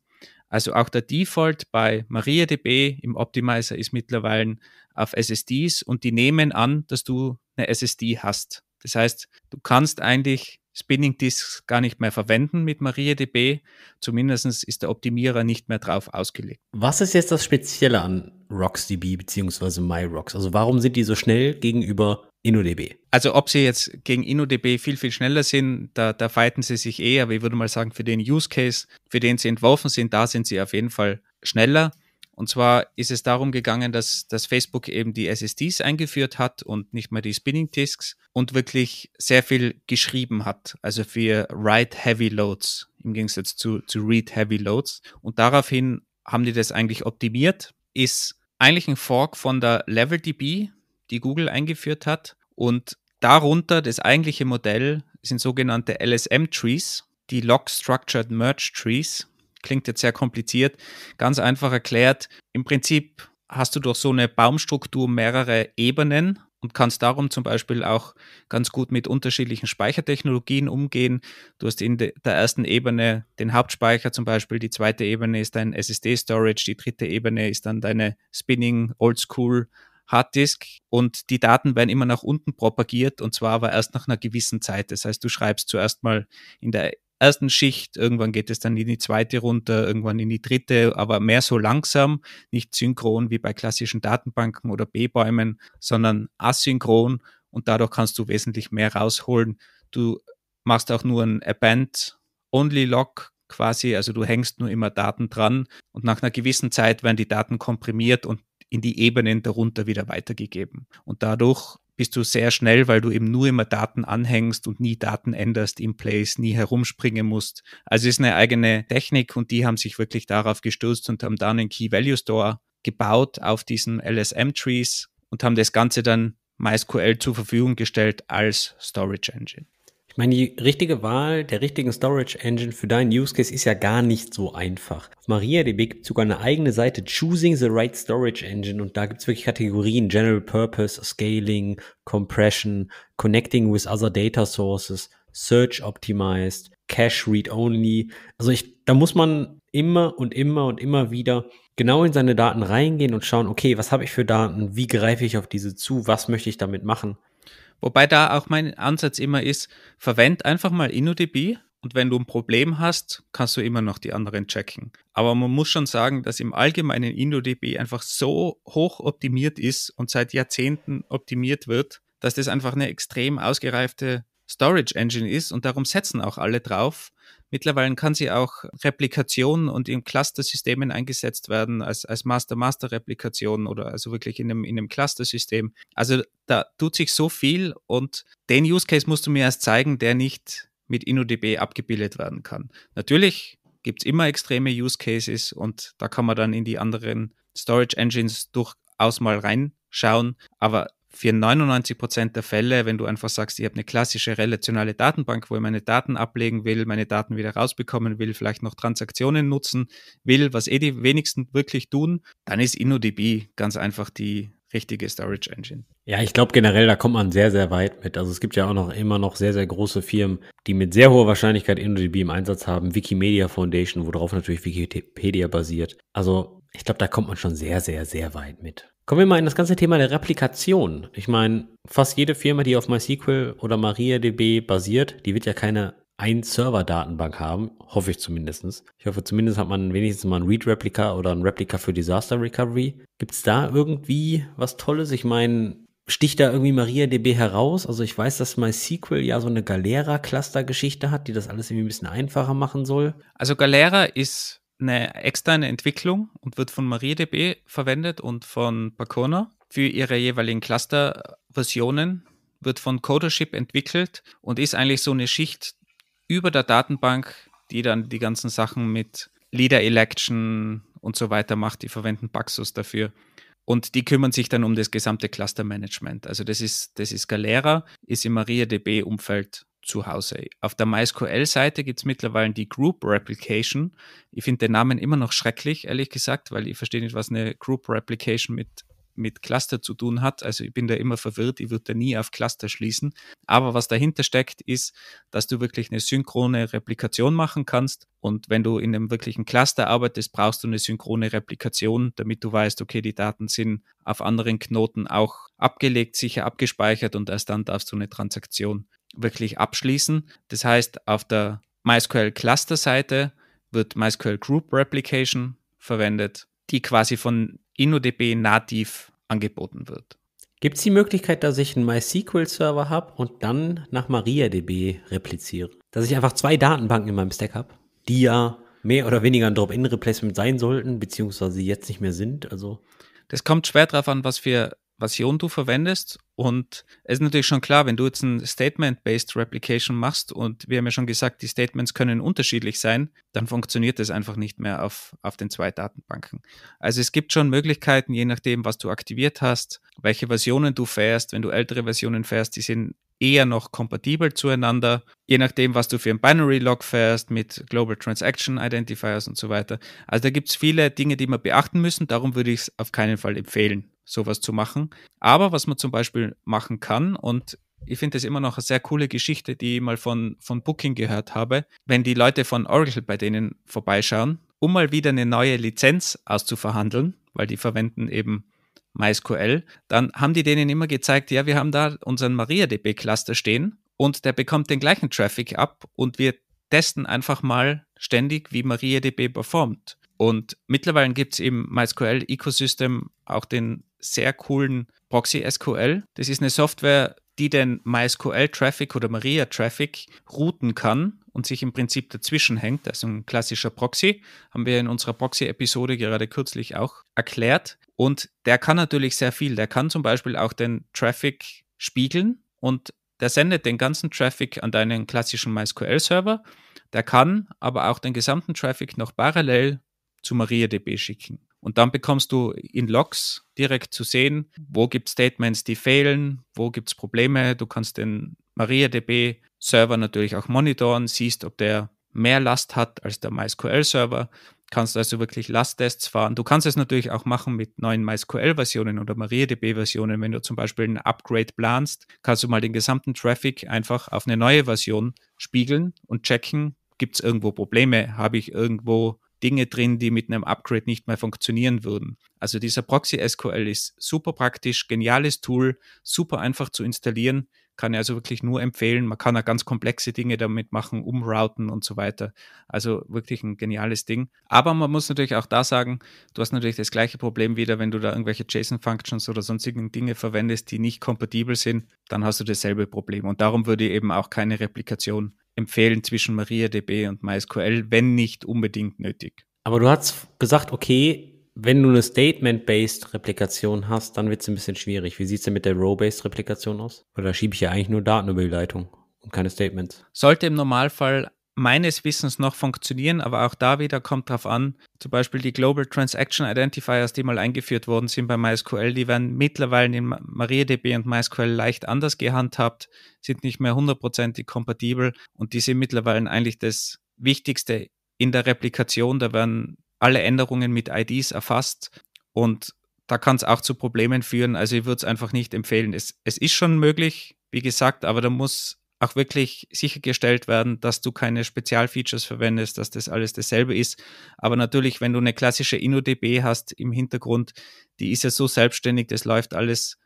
Also auch der Default bei MariaDB im Optimizer ist mittlerweile auf SSDs und die nehmen an, dass du eine SSD hast. Das heißt, du kannst eigentlich Spinning Disks gar nicht mehr verwenden mit MariaDB. Zumindest ist der Optimierer nicht mehr drauf ausgelegt. Was ist jetzt das Spezielle an RocksDB bzw. MyRocks? Also warum sind die so schnell gegenüber InnoDB? Also ob sie jetzt gegen InnoDB viel, viel schneller sind, da, da fighten sie sich eh. Aber ich würde mal sagen, für den Use Case, für den sie entworfen sind, da sind sie auf jeden Fall schneller. Und zwar ist es darum gegangen, dass, dass Facebook eben die SSDs eingeführt hat und nicht mehr die Spinning Disks und wirklich sehr viel geschrieben hat, also für Write Heavy Loads im Gegensatz zu, zu Read Heavy Loads. Und daraufhin haben die das eigentlich optimiert, ist eigentlich ein Fork von der LevelDB, die Google eingeführt hat. Und darunter das eigentliche Modell sind sogenannte LSM-Trees, die Log Structured Merge Trees klingt jetzt sehr kompliziert, ganz einfach erklärt, im Prinzip hast du durch so eine Baumstruktur mehrere Ebenen und kannst darum zum Beispiel auch ganz gut mit unterschiedlichen Speichertechnologien umgehen. Du hast in der ersten Ebene den Hauptspeicher zum Beispiel, die zweite Ebene ist dein SSD-Storage, die dritte Ebene ist dann deine Spinning Oldschool Harddisk und die Daten werden immer nach unten propagiert und zwar aber erst nach einer gewissen Zeit. Das heißt, du schreibst zuerst mal in der ersten Schicht, irgendwann geht es dann in die zweite runter, irgendwann in die dritte, aber mehr so langsam, nicht synchron wie bei klassischen Datenbanken oder B-Bäumen, sondern asynchron und dadurch kannst du wesentlich mehr rausholen. Du machst auch nur ein Append-Only-Log quasi, also du hängst nur immer Daten dran und nach einer gewissen Zeit werden die Daten komprimiert und in die Ebenen darunter wieder weitergegeben. Und dadurch bist du sehr schnell, weil du eben nur immer Daten anhängst und nie Daten änderst in Place, nie herumspringen musst. Also ist eine eigene Technik und die haben sich wirklich darauf gestürzt und haben dann einen Key Value Store gebaut auf diesen LSM Trees und haben das Ganze dann MySQL zur Verfügung gestellt als Storage Engine. Ich meine, die richtige Wahl der richtigen Storage Engine für deinen Use Case ist ja gar nicht so einfach. Auf MariaDB gibt es sogar eine eigene Seite Choosing the Right Storage Engine und da gibt es wirklich Kategorien General Purpose, Scaling, Compression, Connecting with other Data Sources, Search Optimized, Cache Read Only. Also ich, da muss man immer und immer und immer wieder genau in seine Daten reingehen und schauen, okay, was habe ich für Daten, wie greife ich auf diese zu, was möchte ich damit machen. Wobei da auch mein Ansatz immer ist, verwend einfach mal InnoDB und wenn du ein Problem hast, kannst du immer noch die anderen checken. Aber man muss schon sagen, dass im Allgemeinen InnoDB einfach so hoch optimiert ist und seit Jahrzehnten optimiert wird, dass das einfach eine extrem ausgereifte Storage Engine ist und darum setzen auch alle drauf, Mittlerweile kann sie auch Replikation und in Cluster-Systemen eingesetzt werden, als, als Master-Master-Replikation oder also wirklich in einem, in einem Cluster-System. Also da tut sich so viel und den Use Case musst du mir erst zeigen, der nicht mit InnoDB abgebildet werden kann. Natürlich gibt es immer extreme Use Cases und da kann man dann in die anderen Storage Engines durchaus mal reinschauen, aber für 99 Prozent der Fälle, wenn du einfach sagst, ich habe eine klassische relationale Datenbank, wo ich meine Daten ablegen will, meine Daten wieder rausbekommen will, vielleicht noch Transaktionen nutzen will, was eh die wenigsten wirklich tun, dann ist InnoDB ganz einfach die richtige Storage Engine. Ja, ich glaube generell, da kommt man sehr, sehr weit mit. Also es gibt ja auch noch immer noch sehr, sehr große Firmen, die mit sehr hoher Wahrscheinlichkeit InnoDB im Einsatz haben. Wikimedia Foundation, worauf natürlich Wikipedia basiert. Also ich glaube, da kommt man schon sehr, sehr, sehr weit mit. Kommen wir mal in das ganze Thema der Replikation. Ich meine, fast jede Firma, die auf MySQL oder MariaDB basiert, die wird ja keine ein Server-Datenbank haben, hoffe ich zumindest. Ich hoffe, zumindest hat man wenigstens mal ein read replika oder ein Replika für Disaster Recovery. Gibt es da irgendwie was Tolles? Ich meine, sticht da irgendwie MariaDB heraus? Also ich weiß, dass MySQL ja so eine Galera-Cluster-Geschichte hat, die das alles irgendwie ein bisschen einfacher machen soll. Also Galera ist eine externe Entwicklung und wird von MariaDB verwendet und von Bacona. Für ihre jeweiligen Cluster-Versionen wird von Codership entwickelt und ist eigentlich so eine Schicht über der Datenbank, die dann die ganzen Sachen mit Leader Election und so weiter macht. Die verwenden Paxos dafür. Und die kümmern sich dann um das gesamte Cluster-Management. Also das ist, das ist Galera, ist im MariaDB-Umfeld zu Hause. Auf der MySQL-Seite gibt es mittlerweile die Group Replication. Ich finde den Namen immer noch schrecklich, ehrlich gesagt, weil ich verstehe nicht, was eine Group Replication mit, mit Cluster zu tun hat. Also ich bin da immer verwirrt, ich würde da nie auf Cluster schließen. Aber was dahinter steckt, ist, dass du wirklich eine synchrone Replikation machen kannst. Und wenn du in einem wirklichen Cluster arbeitest, brauchst du eine synchrone Replikation, damit du weißt, okay, die Daten sind auf anderen Knoten auch abgelegt, sicher abgespeichert und erst dann darfst du eine Transaktion wirklich abschließen. Das heißt, auf der MySQL Cluster Seite wird MySQL Group Replication verwendet, die quasi von InnoDB nativ angeboten wird. Gibt es die Möglichkeit, dass ich einen MySQL-Server habe und dann nach MariaDB repliziere? Dass ich einfach zwei Datenbanken in meinem Stack habe, die ja mehr oder weniger ein Drop-in-Replacement sein sollten, beziehungsweise jetzt nicht mehr sind? Also das kommt schwer darauf an, was für Version du verwendest. Und es ist natürlich schon klar, wenn du jetzt ein Statement-Based Replication machst und wir haben ja schon gesagt, die Statements können unterschiedlich sein, dann funktioniert das einfach nicht mehr auf, auf den zwei Datenbanken. Also es gibt schon Möglichkeiten, je nachdem, was du aktiviert hast, welche Versionen du fährst. Wenn du ältere Versionen fährst, die sind eher noch kompatibel zueinander, je nachdem, was du für ein Binary Log fährst mit Global Transaction Identifiers und so weiter. Also da gibt es viele Dinge, die man beachten müssen. Darum würde ich es auf keinen Fall empfehlen sowas zu machen. Aber was man zum Beispiel machen kann, und ich finde das immer noch eine sehr coole Geschichte, die ich mal von, von Booking gehört habe, wenn die Leute von Oracle bei denen vorbeischauen, um mal wieder eine neue Lizenz auszuverhandeln, weil die verwenden eben MySQL, dann haben die denen immer gezeigt, ja, wir haben da unseren MariaDB-Cluster stehen und der bekommt den gleichen Traffic ab und wir testen einfach mal ständig, wie MariaDB performt. Und mittlerweile gibt es im MySQL-Ecosystem auch den sehr coolen Proxy SQL. Das ist eine Software, die den MySQL-Traffic oder Maria-Traffic routen kann und sich im Prinzip dazwischen hängt, also ein klassischer Proxy, haben wir in unserer Proxy-Episode gerade kürzlich auch erklärt. Und der kann natürlich sehr viel. Der kann zum Beispiel auch den Traffic spiegeln und der sendet den ganzen Traffic an deinen klassischen MySQL-Server. Der kann aber auch den gesamten Traffic noch parallel zu MariaDB schicken. Und dann bekommst du in Logs direkt zu sehen, wo gibt es Statements, die fehlen, wo gibt es Probleme. Du kannst den MariaDB-Server natürlich auch monitoren, siehst, ob der mehr Last hat als der MySQL-Server. Kannst also wirklich Lasttests fahren. Du kannst es natürlich auch machen mit neuen MySQL-Versionen oder MariaDB-Versionen. Wenn du zum Beispiel ein Upgrade planst, kannst du mal den gesamten Traffic einfach auf eine neue Version spiegeln und checken, gibt es irgendwo Probleme, habe ich irgendwo Dinge drin, die mit einem Upgrade nicht mehr funktionieren würden. Also dieser Proxy SQL ist super praktisch, geniales Tool, super einfach zu installieren, kann ich also wirklich nur empfehlen. Man kann auch ganz komplexe Dinge damit machen, umrouten und so weiter. Also wirklich ein geniales Ding. Aber man muss natürlich auch da sagen, du hast natürlich das gleiche Problem wieder, wenn du da irgendwelche JSON-Functions oder sonstigen Dinge verwendest, die nicht kompatibel sind, dann hast du dasselbe Problem. Und darum würde ich eben auch keine Replikation empfehlen zwischen MariaDB und MySQL, wenn nicht unbedingt nötig. Aber du hast gesagt, okay, wenn du eine Statement-based Replikation hast, dann wird es ein bisschen schwierig. Wie sieht es denn mit der Row-based Replikation aus? Oder schiebe ich ja eigentlich nur Datenüberleitung und keine Statements? Sollte im Normalfall meines Wissens noch funktionieren, aber auch da wieder kommt drauf an. Zum Beispiel die Global Transaction Identifiers, die mal eingeführt worden sind bei MySQL, die werden mittlerweile in MariaDB und MySQL leicht anders gehandhabt, sind nicht mehr hundertprozentig kompatibel und die sind mittlerweile eigentlich das Wichtigste in der Replikation. Da werden alle Änderungen mit IDs erfasst und da kann es auch zu Problemen führen. Also ich würde es einfach nicht empfehlen. Es, es ist schon möglich, wie gesagt, aber da muss auch wirklich sichergestellt werden, dass du keine Spezialfeatures verwendest, dass das alles dasselbe ist. Aber natürlich, wenn du eine klassische InnoDB hast im Hintergrund, die ist ja so selbstständig, das läuft alles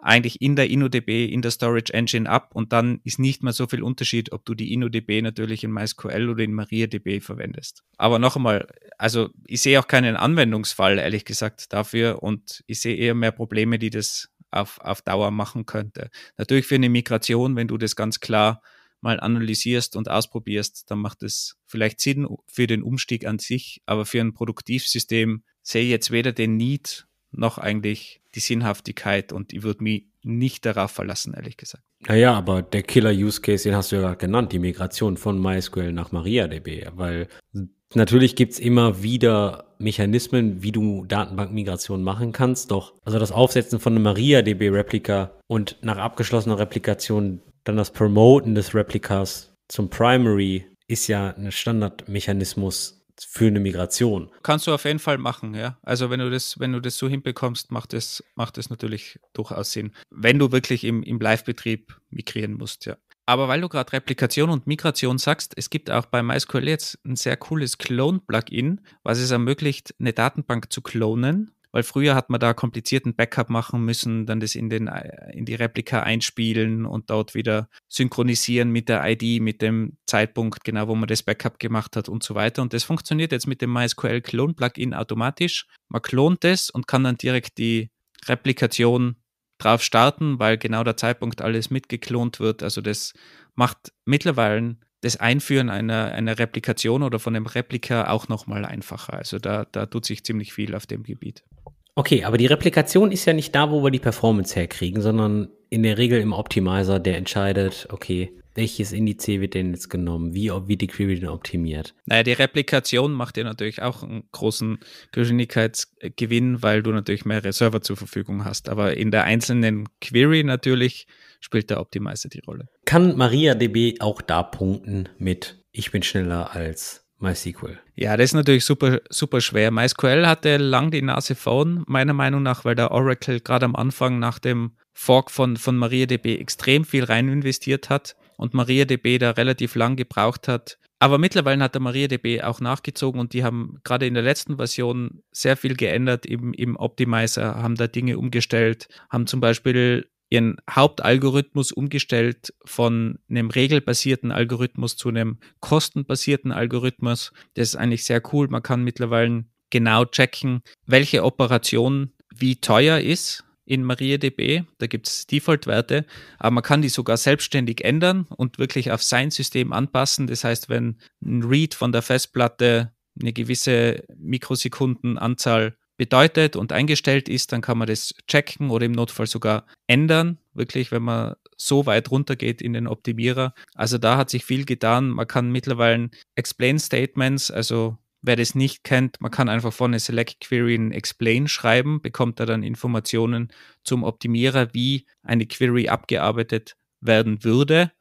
eigentlich in der InnoDB, in der Storage Engine ab und dann ist nicht mehr so viel Unterschied, ob du die InnoDB natürlich in MySQL oder in MariaDB verwendest. Aber noch einmal, also ich sehe auch keinen Anwendungsfall, ehrlich gesagt, dafür und ich sehe eher mehr Probleme, die das auf, auf Dauer machen könnte. Natürlich für eine Migration, wenn du das ganz klar mal analysierst und ausprobierst, dann macht es vielleicht Sinn für den Umstieg an sich, aber für ein Produktivsystem sehe ich jetzt weder den Need noch eigentlich die Sinnhaftigkeit und ich würde mich nicht darauf verlassen, ehrlich gesagt. Naja, aber der Killer-Use-Case, den hast du ja gerade genannt, die Migration von MySQL nach MariaDB, weil Natürlich gibt es immer wieder Mechanismen, wie du Datenbankmigration machen kannst, doch also das Aufsetzen von einem MariaDB-Replika und nach abgeschlossener Replikation dann das Promoten des Replikas zum Primary ist ja ein Standardmechanismus für eine Migration. Kannst du auf jeden Fall machen, ja. Also wenn du das, wenn du das so hinbekommst, macht es macht natürlich durchaus Sinn. Wenn du wirklich im, im Live-Betrieb migrieren musst, ja. Aber weil du gerade Replikation und Migration sagst, es gibt auch bei MySQL jetzt ein sehr cooles Clone-Plugin, was es ermöglicht, eine Datenbank zu klonen. Weil früher hat man da komplizierten Backup machen müssen, dann das in, den, äh, in die Replika einspielen und dort wieder synchronisieren mit der ID, mit dem Zeitpunkt, genau wo man das Backup gemacht hat und so weiter. Und das funktioniert jetzt mit dem MySQL Clone Plugin automatisch. Man klont es und kann dann direkt die Replikation drauf starten, weil genau der Zeitpunkt alles mitgeklont wird. Also das macht mittlerweile das Einführen einer, einer Replikation oder von einem Replika auch nochmal einfacher. Also da, da tut sich ziemlich viel auf dem Gebiet. Okay, aber die Replikation ist ja nicht da, wo wir die Performance herkriegen, sondern in der Regel im Optimizer, der entscheidet, okay, welches Indice wird denn jetzt genommen? Wie, wie die Query denn optimiert? Naja, die Replikation macht dir natürlich auch einen großen Geschwindigkeitsgewinn, weil du natürlich mehrere Server zur Verfügung hast. Aber in der einzelnen Query natürlich spielt der Optimizer die Rolle. Kann MariaDB auch da punkten mit Ich bin schneller als MySQL. Ja, das ist natürlich super, super schwer. MySQL hatte lang die Nase vorn, meiner Meinung nach, weil der Oracle gerade am Anfang nach dem Fork von, von MariaDB extrem viel rein investiert hat und MariaDB da relativ lang gebraucht hat. Aber mittlerweile hat der MariaDB auch nachgezogen und die haben gerade in der letzten Version sehr viel geändert im, im Optimizer, haben da Dinge umgestellt, haben zum Beispiel ihren Hauptalgorithmus umgestellt von einem regelbasierten Algorithmus zu einem kostenbasierten Algorithmus. Das ist eigentlich sehr cool. Man kann mittlerweile genau checken, welche Operation wie teuer ist in MariaDB. Da gibt es Default-Werte, aber man kann die sogar selbstständig ändern und wirklich auf sein System anpassen. Das heißt, wenn ein Read von der Festplatte eine gewisse Mikrosekundenanzahl bedeutet und eingestellt ist, dann kann man das checken oder im Notfall sogar ändern, wirklich, wenn man so weit runter geht in den Optimierer. Also da hat sich viel getan. Man kann mittlerweile Explain Statements, also Wer das nicht kennt, man kann einfach von einer Select Query ein Explain schreiben, bekommt da dann Informationen zum Optimierer, wie eine Query abgearbeitet werden würde.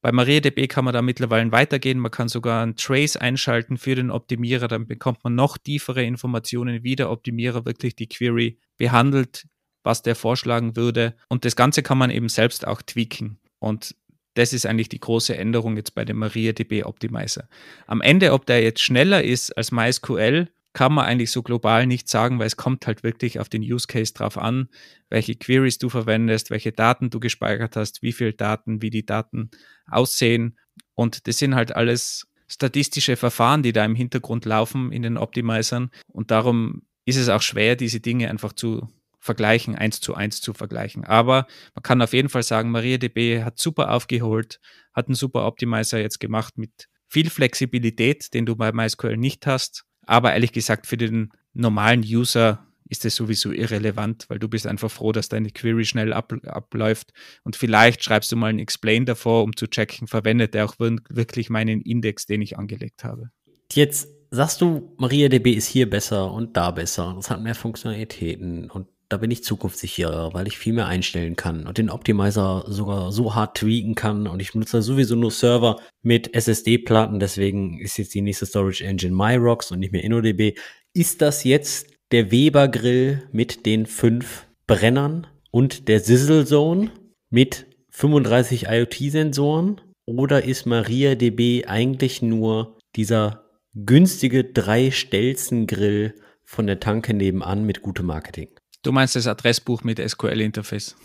Bei MariaDB kann man da mittlerweile weitergehen. Man kann sogar einen Trace einschalten für den Optimierer. Dann bekommt man noch tiefere Informationen, wie der Optimierer wirklich die Query behandelt, was der vorschlagen würde. Und das Ganze kann man eben selbst auch tweaken. Und das ist eigentlich die große Änderung jetzt bei dem MariaDB Optimizer. Am Ende, ob der jetzt schneller ist als MySQL, kann man eigentlich so global nicht sagen, weil es kommt halt wirklich auf den Use Case drauf an, welche Queries du verwendest, welche Daten du gespeichert hast, wie viele Daten, wie die Daten aussehen. Und das sind halt alles statistische Verfahren, die da im Hintergrund laufen in den Optimizern. Und darum ist es auch schwer, diese Dinge einfach zu vergleichen, eins zu eins zu vergleichen. Aber man kann auf jeden Fall sagen, MariaDB hat super aufgeholt, hat einen super Optimizer jetzt gemacht mit viel Flexibilität, den du bei MySQL nicht hast. Aber ehrlich gesagt, für den normalen User ist das sowieso irrelevant, weil du bist einfach froh, dass deine Query schnell ab, abläuft und vielleicht schreibst du mal einen Explain davor, um zu checken, verwendet er auch wirklich meinen Index, den ich angelegt habe. Jetzt sagst du, MariaDB ist hier besser und da besser und es hat mehr Funktionalitäten und da bin ich zukunftssicherer, weil ich viel mehr einstellen kann und den Optimizer sogar so hart tweaken kann und ich benutze sowieso nur Server mit SSD-Platten, deswegen ist jetzt die nächste Storage Engine MyRocks und nicht mehr InnoDB. Ist das jetzt der Weber-Grill mit den fünf Brennern und der Sizzle Zone mit 35 IoT-Sensoren oder ist MariaDB eigentlich nur dieser günstige Drei-Stelzen-Grill von der Tanke nebenan mit gutem Marketing? Du meinst das Adressbuch mit SQL-Interface?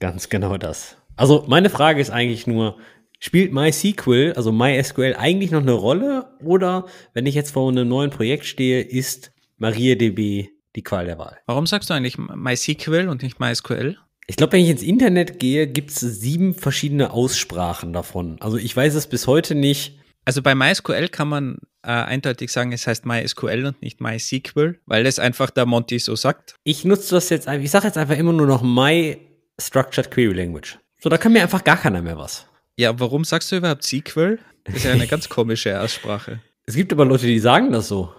Ganz genau das. Also meine Frage ist eigentlich nur, spielt MySQL, also MySQL eigentlich noch eine Rolle? Oder wenn ich jetzt vor einem neuen Projekt stehe, ist MariaDB die Qual der Wahl? Warum sagst du eigentlich MySQL und nicht MySQL? Ich glaube, wenn ich ins Internet gehe, gibt es sieben verschiedene Aussprachen davon. Also ich weiß es bis heute nicht, also bei MySQL kann man äh, eindeutig sagen, es heißt MySQL und nicht MySQL, weil es einfach der Monty so sagt. Ich nutze das jetzt einfach, ich sage jetzt einfach immer nur noch My Structured Query Language. So, da kann mir einfach gar keiner mehr was. Ja, warum sagst du überhaupt SQL? Das ist ja eine ganz komische Aussprache. Es gibt aber Leute, die sagen das so.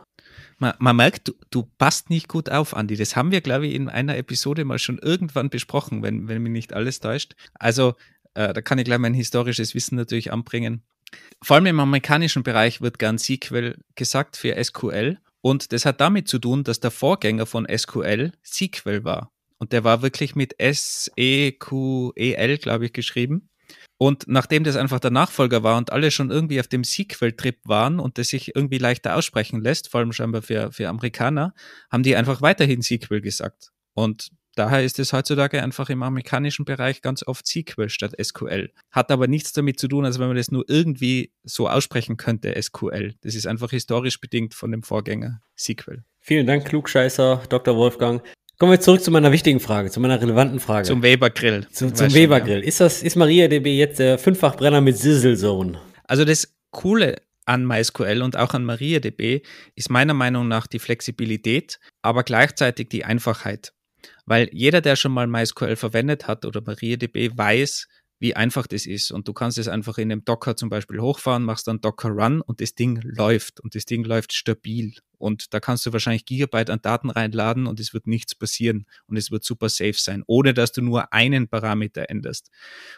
Man, man merkt, du, du, passt nicht gut auf, Andi. Das haben wir, glaube ich, in einer Episode mal schon irgendwann besprochen, wenn, wenn mich nicht alles täuscht. Also, äh, da kann ich gleich mein historisches Wissen natürlich anbringen. Vor allem im amerikanischen Bereich wird gern SQL gesagt für SQL. Und das hat damit zu tun, dass der Vorgänger von SQL SQL war. Und der war wirklich mit S-E-Q-E-L, glaube ich, geschrieben. Und nachdem das einfach der Nachfolger war und alle schon irgendwie auf dem Sequel-Trip waren und das sich irgendwie leichter aussprechen lässt, vor allem scheinbar für, für Amerikaner, haben die einfach weiterhin Sequel gesagt. Und Daher ist es heutzutage einfach im amerikanischen Bereich ganz oft SQL statt SQL. Hat aber nichts damit zu tun, als wenn man das nur irgendwie so aussprechen könnte, SQL. Das ist einfach historisch bedingt von dem Vorgänger SQL. Vielen Dank, Klugscheißer, Dr. Wolfgang. Kommen wir zurück zu meiner wichtigen Frage, zu meiner relevanten Frage. Zum Weber-Grill. Zu, zum Weber-Grill. Ja. Ist, ist MariaDB jetzt der Fünffachbrenner mit Sizzle-Zone? Also das Coole an MySQL und auch an MariaDB ist meiner Meinung nach die Flexibilität, aber gleichzeitig die Einfachheit. Weil jeder, der schon mal MySQL verwendet hat oder MariaDB, weiß, wie einfach das ist. Und du kannst es einfach in einem Docker zum Beispiel hochfahren, machst dann Docker Run und das Ding läuft. Und das Ding läuft stabil. Und da kannst du wahrscheinlich Gigabyte an Daten reinladen und es wird nichts passieren. Und es wird super safe sein, ohne dass du nur einen Parameter änderst.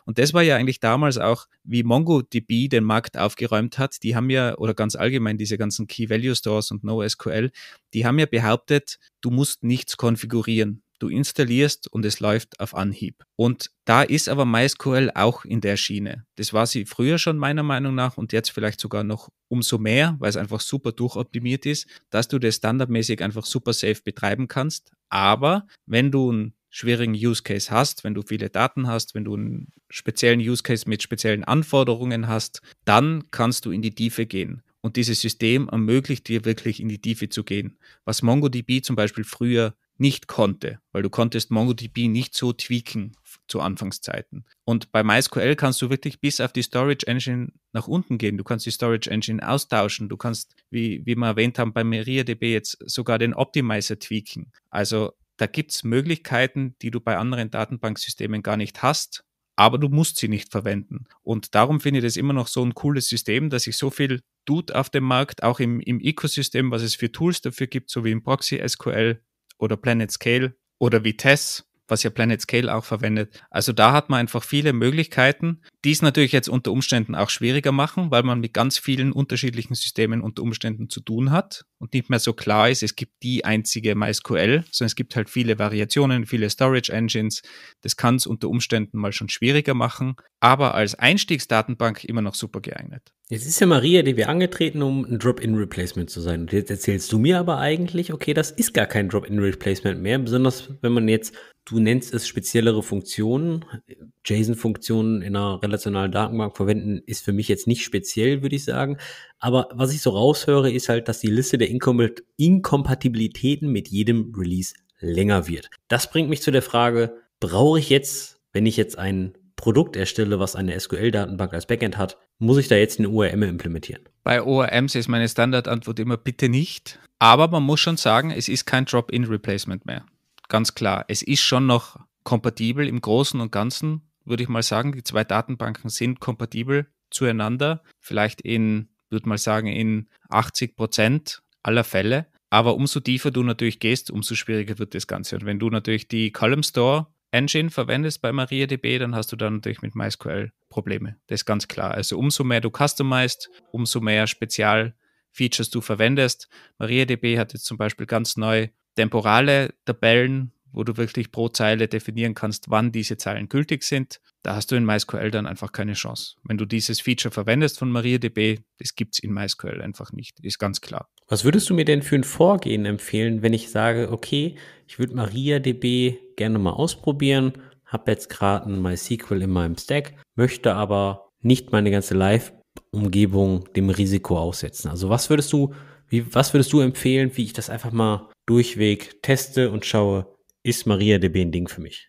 Und das war ja eigentlich damals auch, wie MongoDB den Markt aufgeräumt hat. Die haben ja, oder ganz allgemein diese ganzen Key Value Stores und NoSQL, die haben ja behauptet, du musst nichts konfigurieren du installierst und es läuft auf Anhieb. Und da ist aber MySQL auch in der Schiene. Das war sie früher schon meiner Meinung nach und jetzt vielleicht sogar noch umso mehr, weil es einfach super durchoptimiert ist, dass du das standardmäßig einfach super safe betreiben kannst. Aber wenn du einen schwierigen Use Case hast, wenn du viele Daten hast, wenn du einen speziellen Use Case mit speziellen Anforderungen hast, dann kannst du in die Tiefe gehen. Und dieses System ermöglicht dir wirklich in die Tiefe zu gehen. Was MongoDB zum Beispiel früher nicht konnte, weil du konntest MongoDB nicht so tweaken zu Anfangszeiten. Und bei MySQL kannst du wirklich bis auf die Storage Engine nach unten gehen. Du kannst die Storage Engine austauschen. Du kannst, wie, wie wir erwähnt haben, bei MariaDB jetzt sogar den Optimizer tweaken. Also da gibt es Möglichkeiten, die du bei anderen Datenbanksystemen gar nicht hast, aber du musst sie nicht verwenden. Und darum finde ich das immer noch so ein cooles System, dass sich so viel tut auf dem Markt, auch im, im Ecosystem, was es für Tools dafür gibt, so wie im Proxy SQL, oder Planet Scale oder Vitesse, was ja Planet Scale auch verwendet. Also da hat man einfach viele Möglichkeiten, die es natürlich jetzt unter Umständen auch schwieriger machen, weil man mit ganz vielen unterschiedlichen Systemen unter Umständen zu tun hat und nicht mehr so klar ist, es gibt die einzige MySQL, sondern es gibt halt viele Variationen, viele Storage Engines. Das kann es unter Umständen mal schon schwieriger machen, aber als Einstiegsdatenbank immer noch super geeignet. Jetzt ist ja Maria die DB angetreten, um ein Drop-in-Replacement zu sein. Und jetzt erzählst du mir aber eigentlich, okay, das ist gar kein Drop-in-Replacement mehr, besonders wenn man jetzt, du nennst es speziellere Funktionen, JSON-Funktionen in einer relationalen Datenbank verwenden, ist für mich jetzt nicht speziell, würde ich sagen. Aber was ich so raushöre, ist halt, dass die Liste der Inkompatibilitäten mit jedem Release länger wird. Das bringt mich zu der Frage, brauche ich jetzt, wenn ich jetzt ein Produkt erstelle, was eine SQL-Datenbank als Backend hat, muss ich da jetzt eine ORM implementieren? Bei ORMs ist meine Standardantwort immer bitte nicht. Aber man muss schon sagen, es ist kein Drop-in-Replacement mehr. Ganz klar. Es ist schon noch kompatibel im Großen und Ganzen, würde ich mal sagen. Die zwei Datenbanken sind kompatibel zueinander. Vielleicht in, würde mal sagen, in 80 Prozent aller Fälle. Aber umso tiefer du natürlich gehst, umso schwieriger wird das Ganze. Und wenn du natürlich die Column Store Engine verwendest bei MariaDB, dann hast du da natürlich mit MySQL Probleme. Das ist ganz klar. Also umso mehr du customized, umso mehr Spezialfeatures du verwendest. MariaDB hat jetzt zum Beispiel ganz neu temporale Tabellen, wo du wirklich pro Zeile definieren kannst, wann diese Zeilen gültig sind. Da hast du in MySQL dann einfach keine Chance. Wenn du dieses Feature verwendest von MariaDB, das gibt es in MySQL einfach nicht, ist ganz klar. Was würdest du mir denn für ein Vorgehen empfehlen, wenn ich sage, okay, ich würde MariaDB gerne mal ausprobieren, habe jetzt gerade ein MySQL in meinem Stack, möchte aber nicht meine ganze Live-Umgebung dem Risiko aussetzen. Also was würdest du, wie, was würdest du empfehlen, wie ich das einfach mal durchweg teste und schaue, ist MariaDB ein Ding für mich?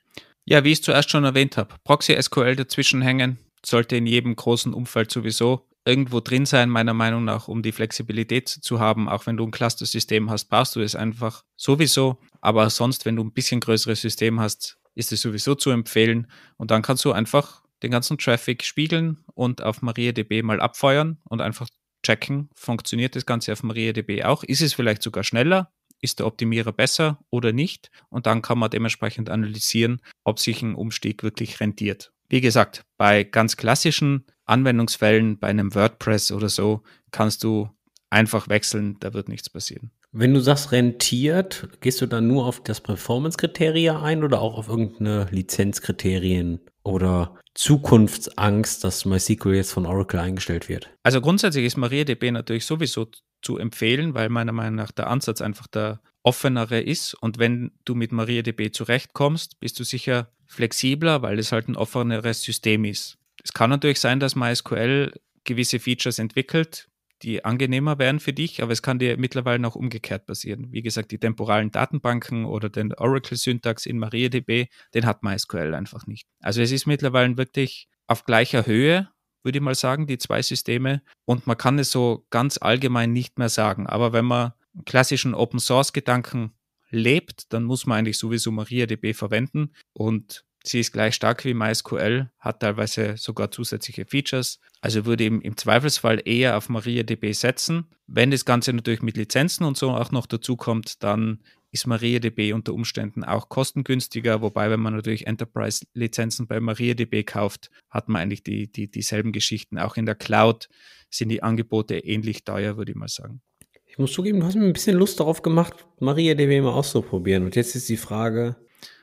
Ja, wie ich es zuerst schon erwähnt habe, Proxy SQL dazwischen hängen, sollte in jedem großen Umfeld sowieso irgendwo drin sein, meiner Meinung nach, um die Flexibilität zu haben. Auch wenn du ein Cluster-System hast, brauchst du es einfach sowieso. Aber sonst, wenn du ein bisschen größeres System hast, ist es sowieso zu empfehlen. Und dann kannst du einfach den ganzen Traffic spiegeln und auf MariaDB mal abfeuern und einfach checken, funktioniert das Ganze auf MariaDB auch? Ist es vielleicht sogar schneller? ist der Optimierer besser oder nicht. Und dann kann man dementsprechend analysieren, ob sich ein Umstieg wirklich rentiert. Wie gesagt, bei ganz klassischen Anwendungsfällen, bei einem WordPress oder so, kannst du einfach wechseln, da wird nichts passieren. Wenn du sagst rentiert, gehst du dann nur auf das performance kriterium ein oder auch auf irgendeine Lizenzkriterien oder Zukunftsangst, dass MySQL jetzt von Oracle eingestellt wird? Also grundsätzlich ist MariaDB natürlich sowieso zu empfehlen, weil meiner Meinung nach der Ansatz einfach der offenere ist. Und wenn du mit MariaDB zurechtkommst, bist du sicher flexibler, weil es halt ein offeneres System ist. Es kann natürlich sein, dass MySQL gewisse Features entwickelt, die angenehmer wären für dich, aber es kann dir mittlerweile auch umgekehrt passieren. Wie gesagt, die temporalen Datenbanken oder den Oracle-Syntax in MariaDB, den hat MySQL einfach nicht. Also es ist mittlerweile wirklich auf gleicher Höhe, würde ich mal sagen, die zwei Systeme. Und man kann es so ganz allgemein nicht mehr sagen. Aber wenn man klassischen Open-Source-Gedanken lebt, dann muss man eigentlich sowieso MariaDB verwenden. Und Sie ist gleich stark wie MySQL, hat teilweise sogar zusätzliche Features. Also würde ich im Zweifelsfall eher auf MariaDB setzen. Wenn das Ganze natürlich mit Lizenzen und so auch noch dazu kommt, dann ist MariaDB unter Umständen auch kostengünstiger. Wobei, wenn man natürlich Enterprise-Lizenzen bei MariaDB kauft, hat man eigentlich die, die, dieselben Geschichten. Auch in der Cloud sind die Angebote ähnlich teuer, würde ich mal sagen. Ich muss zugeben, du hast mir ein bisschen Lust darauf gemacht, MariaDB mal auszuprobieren. Und jetzt ist die Frage,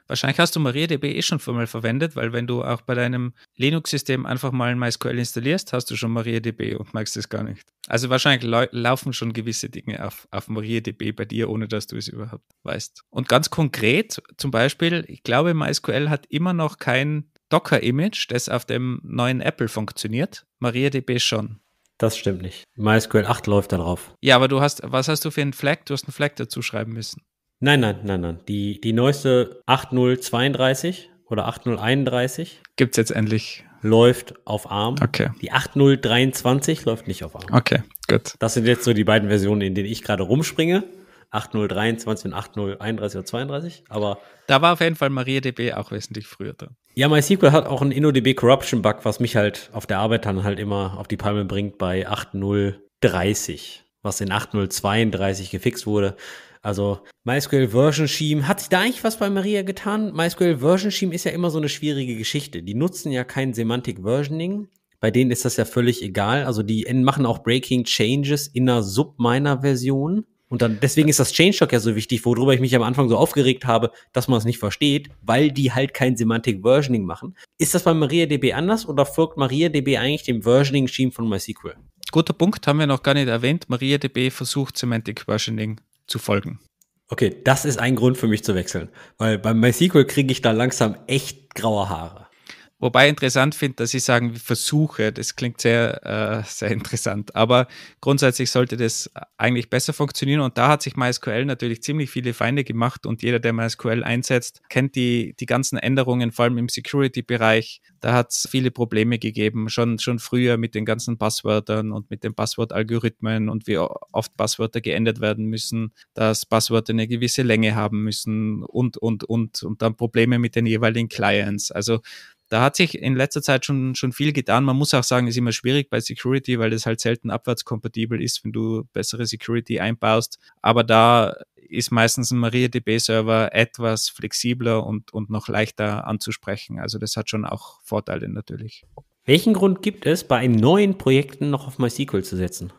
Wahrscheinlich hast du MariaDB eh schon mal verwendet, weil wenn du auch bei deinem Linux-System einfach mal ein MySQL installierst, hast du schon MariaDB und magst es gar nicht. Also wahrscheinlich laufen schon gewisse Dinge auf, auf MariaDB bei dir, ohne dass du es überhaupt weißt. Und ganz konkret, zum Beispiel, ich glaube, MySQL hat immer noch kein Docker-Image, das auf dem neuen Apple funktioniert. MariaDB schon. Das stimmt nicht. MySQL 8 läuft darauf. Ja, aber du hast, was hast du für einen Flag? Du hast einen Flag dazu schreiben müssen. Nein, nein, nein, nein. Die, die neueste 8032 oder 8031. Gibt's jetzt endlich. Läuft auf ARM. Okay. Die 8023 läuft nicht auf ARM. Okay, gut. Das sind jetzt so die beiden Versionen, in denen ich gerade rumspringe. 8023 und 8031 oder 32, aber. Da war auf jeden Fall MariaDB auch wesentlich früher drin. Ja, MySQL hat auch einen InnoDB Corruption Bug, was mich halt auf der Arbeit dann halt immer auf die Palme bringt bei 8030, was in 8032 gefixt wurde. Also MySQL Version Scheme, hat sich da eigentlich was bei Maria getan? MySQL Version Scheme ist ja immer so eine schwierige Geschichte. Die nutzen ja kein Semantic Versioning. Bei denen ist das ja völlig egal. Also die machen auch Breaking Changes in einer Subminer-Version. Und dann, deswegen ist das Changelog ja so wichtig, worüber ich mich am Anfang so aufgeregt habe, dass man es nicht versteht, weil die halt kein Semantic Versioning machen. Ist das bei MariaDB anders oder folgt MariaDB eigentlich dem Versioning-Scheme von MySQL? Guter Punkt, haben wir noch gar nicht erwähnt. MariaDB versucht Semantic Versioning zu folgen. Okay, das ist ein Grund für mich zu wechseln, weil beim MySQL kriege ich da langsam echt graue Haare. Wobei interessant finde, dass ich sagen, Versuche, das klingt sehr, äh, sehr interessant. Aber grundsätzlich sollte das eigentlich besser funktionieren. Und da hat sich MySQL natürlich ziemlich viele Feinde gemacht. Und jeder, der MySQL einsetzt, kennt die, die ganzen Änderungen, vor allem im Security-Bereich. Da hat es viele Probleme gegeben, schon, schon früher mit den ganzen Passwörtern und mit den Passwortalgorithmen und wie oft Passwörter geändert werden müssen, dass Passwörter eine gewisse Länge haben müssen und, und, und. Und dann Probleme mit den jeweiligen Clients. Also da hat sich in letzter Zeit schon, schon viel getan. Man muss auch sagen, ist immer schwierig bei Security, weil das halt selten abwärtskompatibel ist, wenn du bessere Security einbaust. Aber da ist meistens ein MariaDB-Server etwas flexibler und, und noch leichter anzusprechen. Also das hat schon auch Vorteile natürlich. Welchen Grund gibt es, bei neuen Projekten noch auf MySQL zu setzen?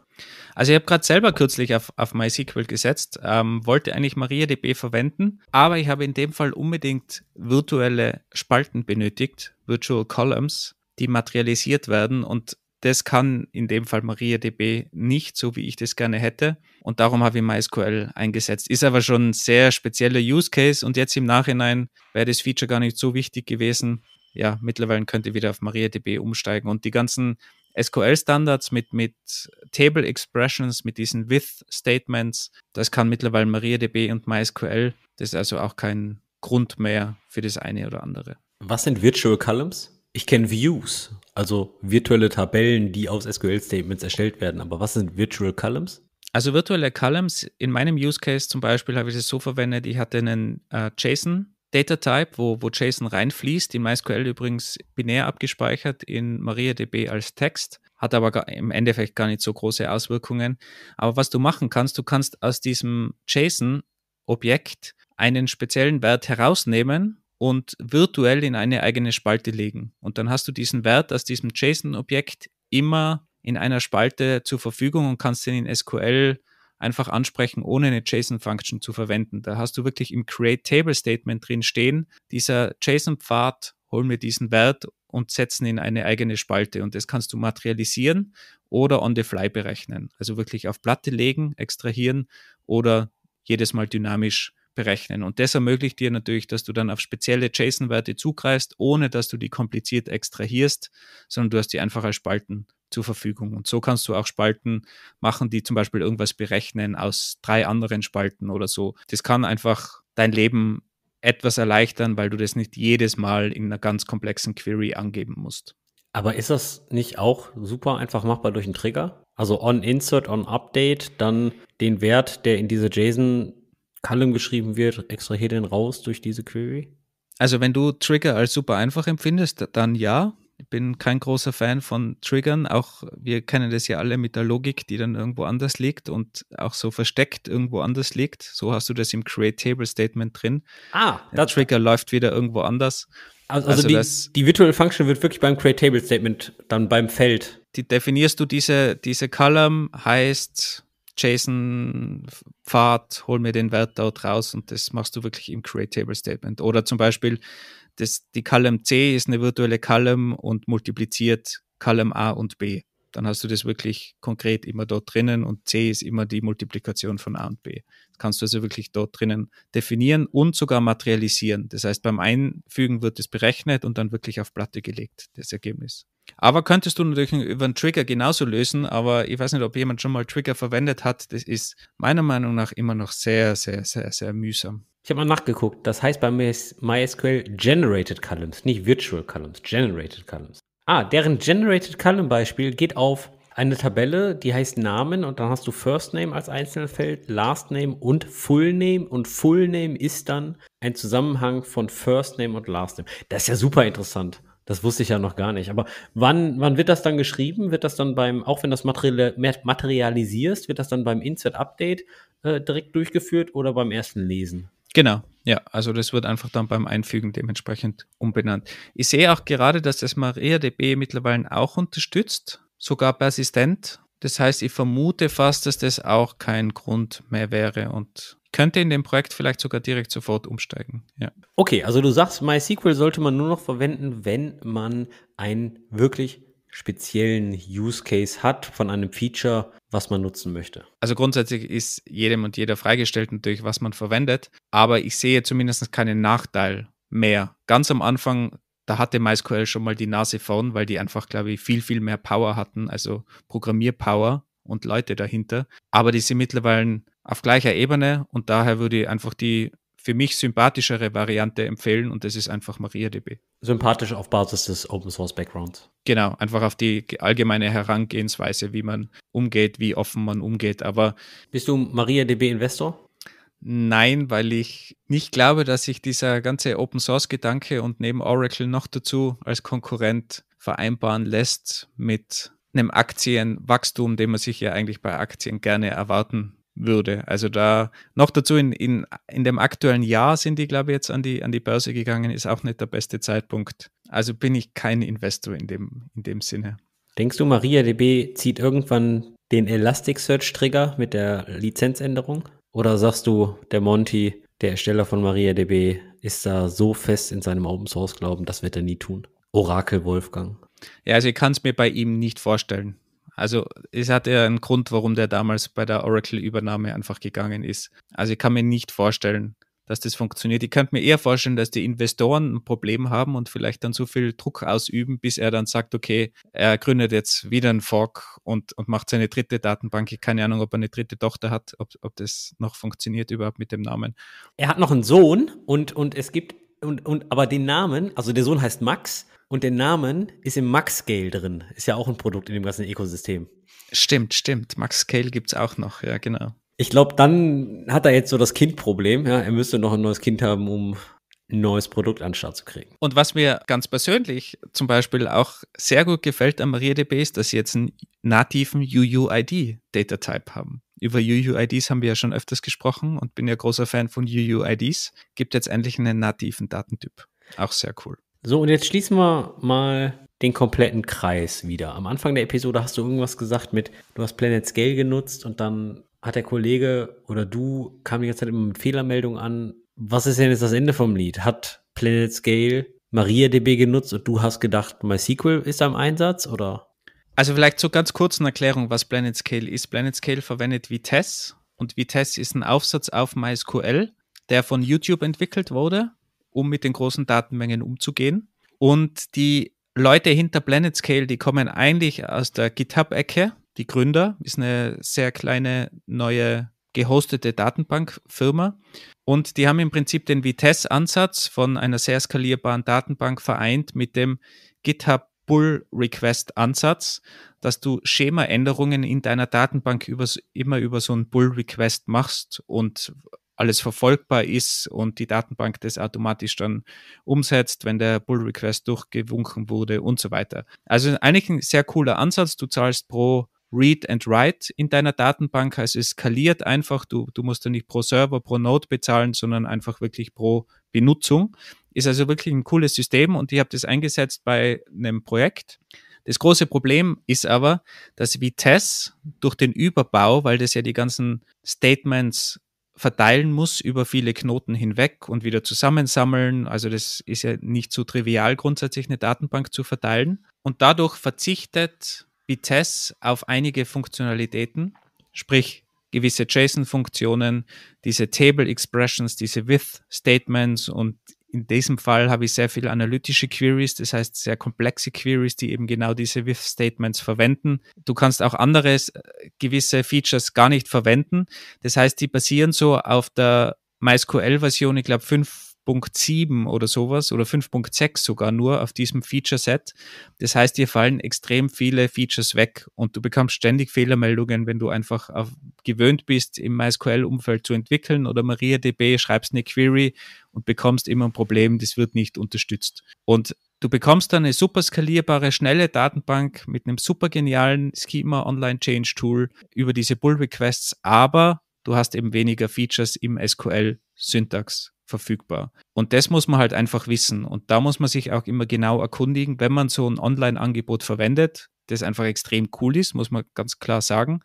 Also ich habe gerade selber kürzlich auf, auf MySQL gesetzt, ähm, wollte eigentlich MariaDB verwenden, aber ich habe in dem Fall unbedingt virtuelle Spalten benötigt, Virtual Columns, die materialisiert werden und das kann in dem Fall MariaDB nicht, so wie ich das gerne hätte. Und darum habe ich MySQL eingesetzt. Ist aber schon ein sehr spezieller Use Case und jetzt im Nachhinein wäre das Feature gar nicht so wichtig gewesen. Ja, mittlerweile könnte wieder auf MariaDB umsteigen und die ganzen SQL-Standards, mit, mit Table Expressions, mit diesen With-Statements. Das kann mittlerweile MariaDB und MySQL. Das ist also auch kein Grund mehr für das eine oder andere. Was sind Virtual Columns? Ich kenne Views, also virtuelle Tabellen, die aus SQL-Statements erstellt werden. Aber was sind Virtual Columns? Also virtuelle Columns, in meinem Use Case zum Beispiel habe ich es so verwendet, ich hatte einen äh, JSON Data Type, wo, wo JSON reinfließt, in MySQL übrigens binär abgespeichert, in MariaDB als Text, hat aber gar, im Endeffekt gar nicht so große Auswirkungen. Aber was du machen kannst, du kannst aus diesem JSON-Objekt einen speziellen Wert herausnehmen und virtuell in eine eigene Spalte legen. Und dann hast du diesen Wert aus diesem JSON-Objekt immer in einer Spalte zur Verfügung und kannst ihn in SQL einfach ansprechen, ohne eine JSON-Function zu verwenden. Da hast du wirklich im Create Table Statement drin stehen, dieser JSON-Pfad, hol mir diesen Wert und setzen in eine eigene Spalte. Und das kannst du materialisieren oder on the fly berechnen. Also wirklich auf Platte legen, extrahieren oder jedes Mal dynamisch berechnen. Und das ermöglicht dir natürlich, dass du dann auf spezielle JSON-Werte zugreifst, ohne dass du die kompliziert extrahierst, sondern du hast die einfach als Spalten zur Verfügung. Und so kannst du auch Spalten machen, die zum Beispiel irgendwas berechnen aus drei anderen Spalten oder so. Das kann einfach dein Leben etwas erleichtern, weil du das nicht jedes Mal in einer ganz komplexen Query angeben musst. Aber ist das nicht auch super einfach machbar durch einen Trigger? Also on Insert, on Update, dann den Wert, der in diese JSON-Column geschrieben wird, extrahier den raus durch diese Query? Also wenn du Trigger als super einfach empfindest, dann ja. Ich bin kein großer Fan von Triggern. Auch wir kennen das ja alle mit der Logik, die dann irgendwo anders liegt und auch so versteckt irgendwo anders liegt. So hast du das im Create Table Statement drin. Ah, der Trigger läuft wieder irgendwo anders. Also, also, also die, die Virtual Function wird wirklich beim Create Table Statement dann beim Feld. Die definierst du diese, diese Column heißt JSON Pfad, hol mir den Wert dort raus und das machst du wirklich im Create Table Statement. Oder zum Beispiel das, die Column C ist eine virtuelle Column und multipliziert Column A und B. Dann hast du das wirklich konkret immer dort drinnen und C ist immer die Multiplikation von A und B. Das kannst du also wirklich dort drinnen definieren und sogar materialisieren. Das heißt, beim Einfügen wird es berechnet und dann wirklich auf Platte gelegt, das Ergebnis. Aber könntest du natürlich über einen Trigger genauso lösen, aber ich weiß nicht, ob jemand schon mal Trigger verwendet hat. Das ist meiner Meinung nach immer noch sehr, sehr, sehr, sehr mühsam. Ich habe mal nachgeguckt. Das heißt bei MySQL Generated Columns, nicht Virtual Columns, Generated Columns. Ah, deren Generated Column Beispiel geht auf eine Tabelle, die heißt Namen und dann hast du First Name als einzelnes Feld, Last Name und Full Name und Full Name ist dann ein Zusammenhang von First Name und Last Name. Das ist ja super interessant. Das wusste ich ja noch gar nicht. Aber wann, wann wird das dann geschrieben? Wird das dann beim, auch wenn das Material, materialisierst, wird das dann beim Insert Update äh, direkt durchgeführt oder beim ersten Lesen? Genau, ja, also das wird einfach dann beim Einfügen dementsprechend umbenannt. Ich sehe auch gerade, dass das MariaDB mittlerweile auch unterstützt, sogar persistent. Das heißt, ich vermute fast, dass das auch kein Grund mehr wäre und könnte in dem Projekt vielleicht sogar direkt sofort umsteigen. Ja. Okay, also du sagst, MySQL sollte man nur noch verwenden, wenn man ein wirklich speziellen Use Case hat von einem Feature, was man nutzen möchte. Also grundsätzlich ist jedem und jeder freigestellt natürlich, was man verwendet, aber ich sehe zumindest keinen Nachteil mehr. Ganz am Anfang, da hatte MySQL schon mal die Nase vorn, weil die einfach, glaube ich, viel, viel mehr Power hatten, also Programmierpower und Leute dahinter. Aber die sind mittlerweile auf gleicher Ebene und daher würde ich einfach die für mich sympathischere Variante empfehlen und das ist einfach MariaDB. Sympathisch auf Basis des Open Source Backgrounds. Genau, einfach auf die allgemeine Herangehensweise, wie man umgeht, wie offen man umgeht. Aber bist du MariaDB Investor? Nein, weil ich nicht glaube, dass sich dieser ganze Open Source Gedanke und neben Oracle noch dazu als Konkurrent vereinbaren lässt mit einem Aktienwachstum, den man sich ja eigentlich bei Aktien gerne erwarten würde. Also da noch dazu in, in, in dem aktuellen Jahr sind die, glaube ich, jetzt an die, an die Börse gegangen, ist auch nicht der beste Zeitpunkt. Also bin ich kein Investor in dem, in dem Sinne. Denkst du, MariaDB zieht irgendwann den Elasticsearch-Trigger mit der Lizenzänderung? Oder sagst du, der Monty, der Ersteller von MariaDB, ist da so fest in seinem Open Source Glauben, das wird er nie tun? Orakel Wolfgang. Ja, also ich kann es mir bei ihm nicht vorstellen. Also es hat ja einen Grund, warum der damals bei der Oracle-Übernahme einfach gegangen ist. Also ich kann mir nicht vorstellen, dass das funktioniert. Ich könnte mir eher vorstellen, dass die Investoren ein Problem haben und vielleicht dann so viel Druck ausüben, bis er dann sagt, okay, er gründet jetzt wieder einen Fork und, und macht seine dritte Datenbank. Ich keine Ahnung, ob er eine dritte Tochter hat, ob, ob das noch funktioniert überhaupt mit dem Namen. Er hat noch einen Sohn und, und es gibt, und, und, aber den Namen, also der Sohn heißt Max und der Name ist im Max-Scale drin. Ist ja auch ein Produkt in dem ganzen Ökosystem. Stimmt, stimmt. Max-Scale gibt es auch noch, ja, genau. Ich glaube, dann hat er jetzt so das Kind-Problem. Ja? Er müsste noch ein neues Kind haben, um ein neues Produkt an den Start zu kriegen. Und was mir ganz persönlich zum Beispiel auch sehr gut gefällt an MariaDB ist, dass sie jetzt einen nativen UUID-Data-Type haben. Über UUIDs haben wir ja schon öfters gesprochen und bin ja großer Fan von UUIDs. Gibt jetzt endlich einen nativen Datentyp. Auch sehr cool. So, und jetzt schließen wir mal den kompletten Kreis wieder. Am Anfang der Episode hast du irgendwas gesagt mit, du hast Planet Scale genutzt und dann hat der Kollege oder du kam die ganze Zeit immer mit Fehlermeldung an. Was ist denn jetzt das Ende vom Lied? Hat Planet Scale MariaDB genutzt und du hast gedacht, MySQL ist am Einsatz oder? Also vielleicht so ganz kurz eine Erklärung, was Planet Scale ist. Planet Scale verwendet Vitesse und Vitesse ist ein Aufsatz auf MySQL, der von YouTube entwickelt wurde um mit den großen Datenmengen umzugehen. Und die Leute hinter PlanetScale, die kommen eigentlich aus der GitHub-Ecke. Die Gründer ist eine sehr kleine neue gehostete Datenbankfirma. Und die haben im Prinzip den Vitesse-Ansatz von einer sehr skalierbaren Datenbank vereint mit dem GitHub Pull Request Ansatz, dass du Schemaänderungen in deiner Datenbank übers, immer über so einen Pull Request machst und alles verfolgbar ist und die Datenbank das automatisch dann umsetzt, wenn der Pull Request durchgewunken wurde und so weiter. Also eigentlich ein sehr cooler Ansatz. Du zahlst pro Read and Write in deiner Datenbank. Also es skaliert einfach. Du, du musst dann nicht pro Server, pro Node bezahlen, sondern einfach wirklich pro Benutzung. Ist also wirklich ein cooles System und ich habe das eingesetzt bei einem Projekt. Das große Problem ist aber, dass Vitesse durch den Überbau, weil das ja die ganzen Statements verteilen muss über viele Knoten hinweg und wieder zusammensammeln. Also das ist ja nicht so trivial, grundsätzlich eine Datenbank zu verteilen. Und dadurch verzichtet Vitesse auf einige Funktionalitäten, sprich gewisse JSON-Funktionen, diese Table Expressions, diese With-Statements und in diesem Fall habe ich sehr viele analytische Queries, das heißt sehr komplexe Queries, die eben genau diese with statements verwenden. Du kannst auch andere äh, gewisse Features gar nicht verwenden. Das heißt, die basieren so auf der MySQL-Version, ich glaube 5 5.7 oder sowas oder 5.6 sogar nur auf diesem Feature Set. Das heißt, dir fallen extrem viele Features weg und du bekommst ständig Fehlermeldungen, wenn du einfach auf, gewöhnt bist, im MySQL-Umfeld zu entwickeln oder MariaDB schreibst eine Query und bekommst immer ein Problem, das wird nicht unterstützt. Und Du bekommst dann eine super skalierbare, schnelle Datenbank mit einem super genialen Schema Online Change Tool über diese Pull Requests, aber du hast eben weniger Features im SQL-Syntax verfügbar. Und das muss man halt einfach wissen. Und da muss man sich auch immer genau erkundigen, wenn man so ein Online-Angebot verwendet, das einfach extrem cool ist, muss man ganz klar sagen.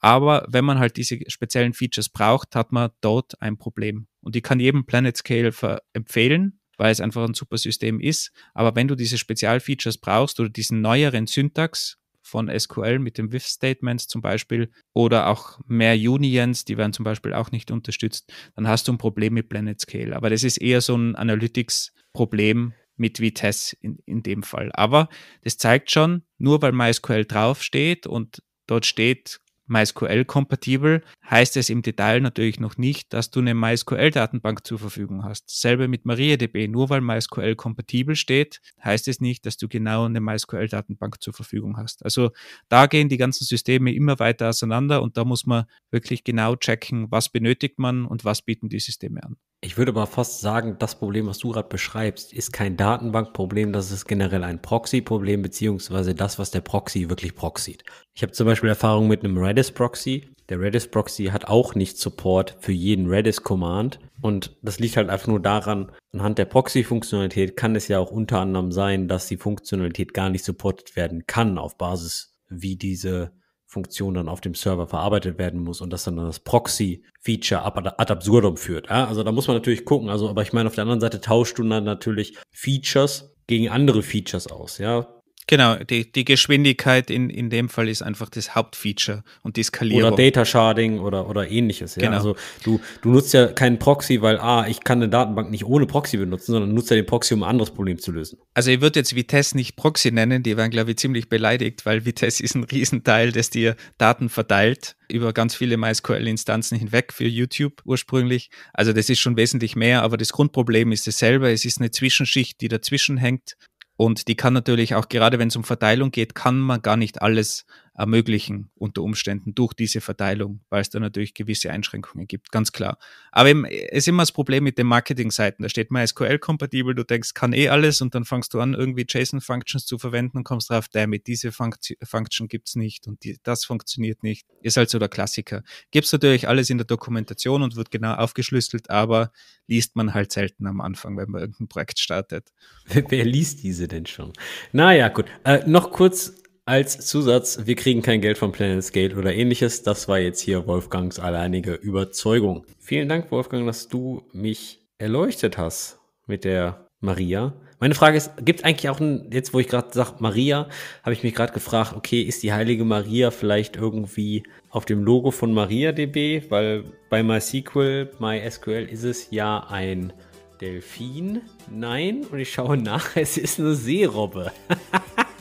Aber wenn man halt diese speziellen Features braucht, hat man dort ein Problem. Und ich kann jedem Planet Scale empfehlen, weil es einfach ein super System ist. Aber wenn du diese Spezialfeatures brauchst oder diesen neueren Syntax, von SQL mit den WIF-Statements zum Beispiel oder auch mehr Unions, die werden zum Beispiel auch nicht unterstützt, dann hast du ein Problem mit Planet Scale. Aber das ist eher so ein Analytics-Problem mit Vitesse in, in dem Fall. Aber das zeigt schon, nur weil MySQL draufsteht und dort steht MySQL-kompatibel, heißt es im Detail natürlich noch nicht, dass du eine MySQL-Datenbank zur Verfügung hast. Selber mit MariaDB, nur weil MySQL kompatibel steht, heißt es nicht, dass du genau eine MySQL-Datenbank zur Verfügung hast. Also da gehen die ganzen Systeme immer weiter auseinander und da muss man wirklich genau checken, was benötigt man und was bieten die Systeme an. Ich würde mal fast sagen, das Problem, was du gerade beschreibst, ist kein Datenbankproblem, das ist generell ein Proxy-Problem, beziehungsweise das, was der Proxy wirklich proxyt. Ich habe zum Beispiel Erfahrung mit einem Redis Redis Proxy. Der Redis Proxy hat auch nicht Support für jeden Redis Command. Und das liegt halt einfach nur daran, anhand der Proxy-Funktionalität kann es ja auch unter anderem sein, dass die Funktionalität gar nicht supportet werden kann auf Basis, wie diese Funktion dann auf dem Server verarbeitet werden muss und dass dann das Proxy-Feature ad absurdum führt. Ja, also da muss man natürlich gucken. Also, aber ich meine, auf der anderen Seite tauscht du dann natürlich Features gegen andere Features aus. Ja, Genau, die, die Geschwindigkeit in, in dem Fall ist einfach das Hauptfeature und die Skalierung. Oder Data Sharding oder, oder ähnliches. Ja? Genau. Also du, du nutzt ja keinen Proxy, weil A, ah, ich kann eine Datenbank nicht ohne Proxy benutzen, sondern nutzt ja den Proxy, um ein anderes Problem zu lösen. Also ich würde jetzt Vitesse nicht Proxy nennen, die werden, glaube ich, ziemlich beleidigt, weil Vitesse ist ein Riesenteil, das dir Daten verteilt über ganz viele MySQL-Instanzen hinweg für YouTube ursprünglich. Also das ist schon wesentlich mehr, aber das Grundproblem ist dasselbe. Es ist eine Zwischenschicht, die dazwischen hängt und die kann natürlich auch, gerade wenn es um Verteilung geht, kann man gar nicht alles ermöglichen unter Umständen durch diese Verteilung, weil es da natürlich gewisse Einschränkungen gibt, ganz klar. Aber eben, äh, es ist immer das Problem mit den Marketing-Seiten. Da steht mysql kompatibel du denkst, kann eh alles und dann fangst du an, irgendwie JSON-Functions zu verwenden und kommst drauf, damit diese Funkt Function gibt's nicht und die, das funktioniert nicht. Ist halt so der Klassiker. Gibt's natürlich alles in der Dokumentation und wird genau aufgeschlüsselt, aber liest man halt selten am Anfang, wenn man irgendein Projekt startet. *laughs* Wer liest diese denn schon? Naja, gut. Äh, noch kurz als Zusatz, wir kriegen kein Geld von Planet Scale oder ähnliches. Das war jetzt hier Wolfgangs alleinige Überzeugung. Vielen Dank, Wolfgang, dass du mich erleuchtet hast mit der Maria. Meine Frage ist, gibt eigentlich auch ein, jetzt wo ich gerade sage Maria, habe ich mich gerade gefragt, okay, ist die heilige Maria vielleicht irgendwie auf dem Logo von MariaDB? Weil bei MySQL, MySQL ist es ja ein Delfin. Nein, und ich schaue nach, *laughs* es ist eine Seerobbe. *laughs*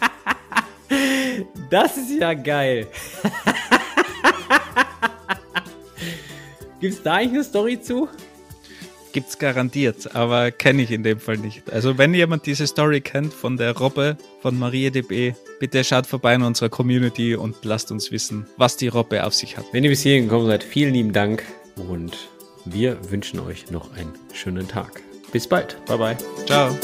Das ist ja geil. Gibt es da eigentlich eine Story zu? Gibt es garantiert, aber kenne ich in dem Fall nicht. Also wenn jemand diese Story kennt von der Robbe von MariaDB, e, bitte schaut vorbei in unserer Community und lasst uns wissen, was die Robbe auf sich hat. Wenn ihr bis hierhin gekommen seid, vielen lieben Dank und wir wünschen euch noch einen schönen Tag. Bis bald. Bye bye. Ciao.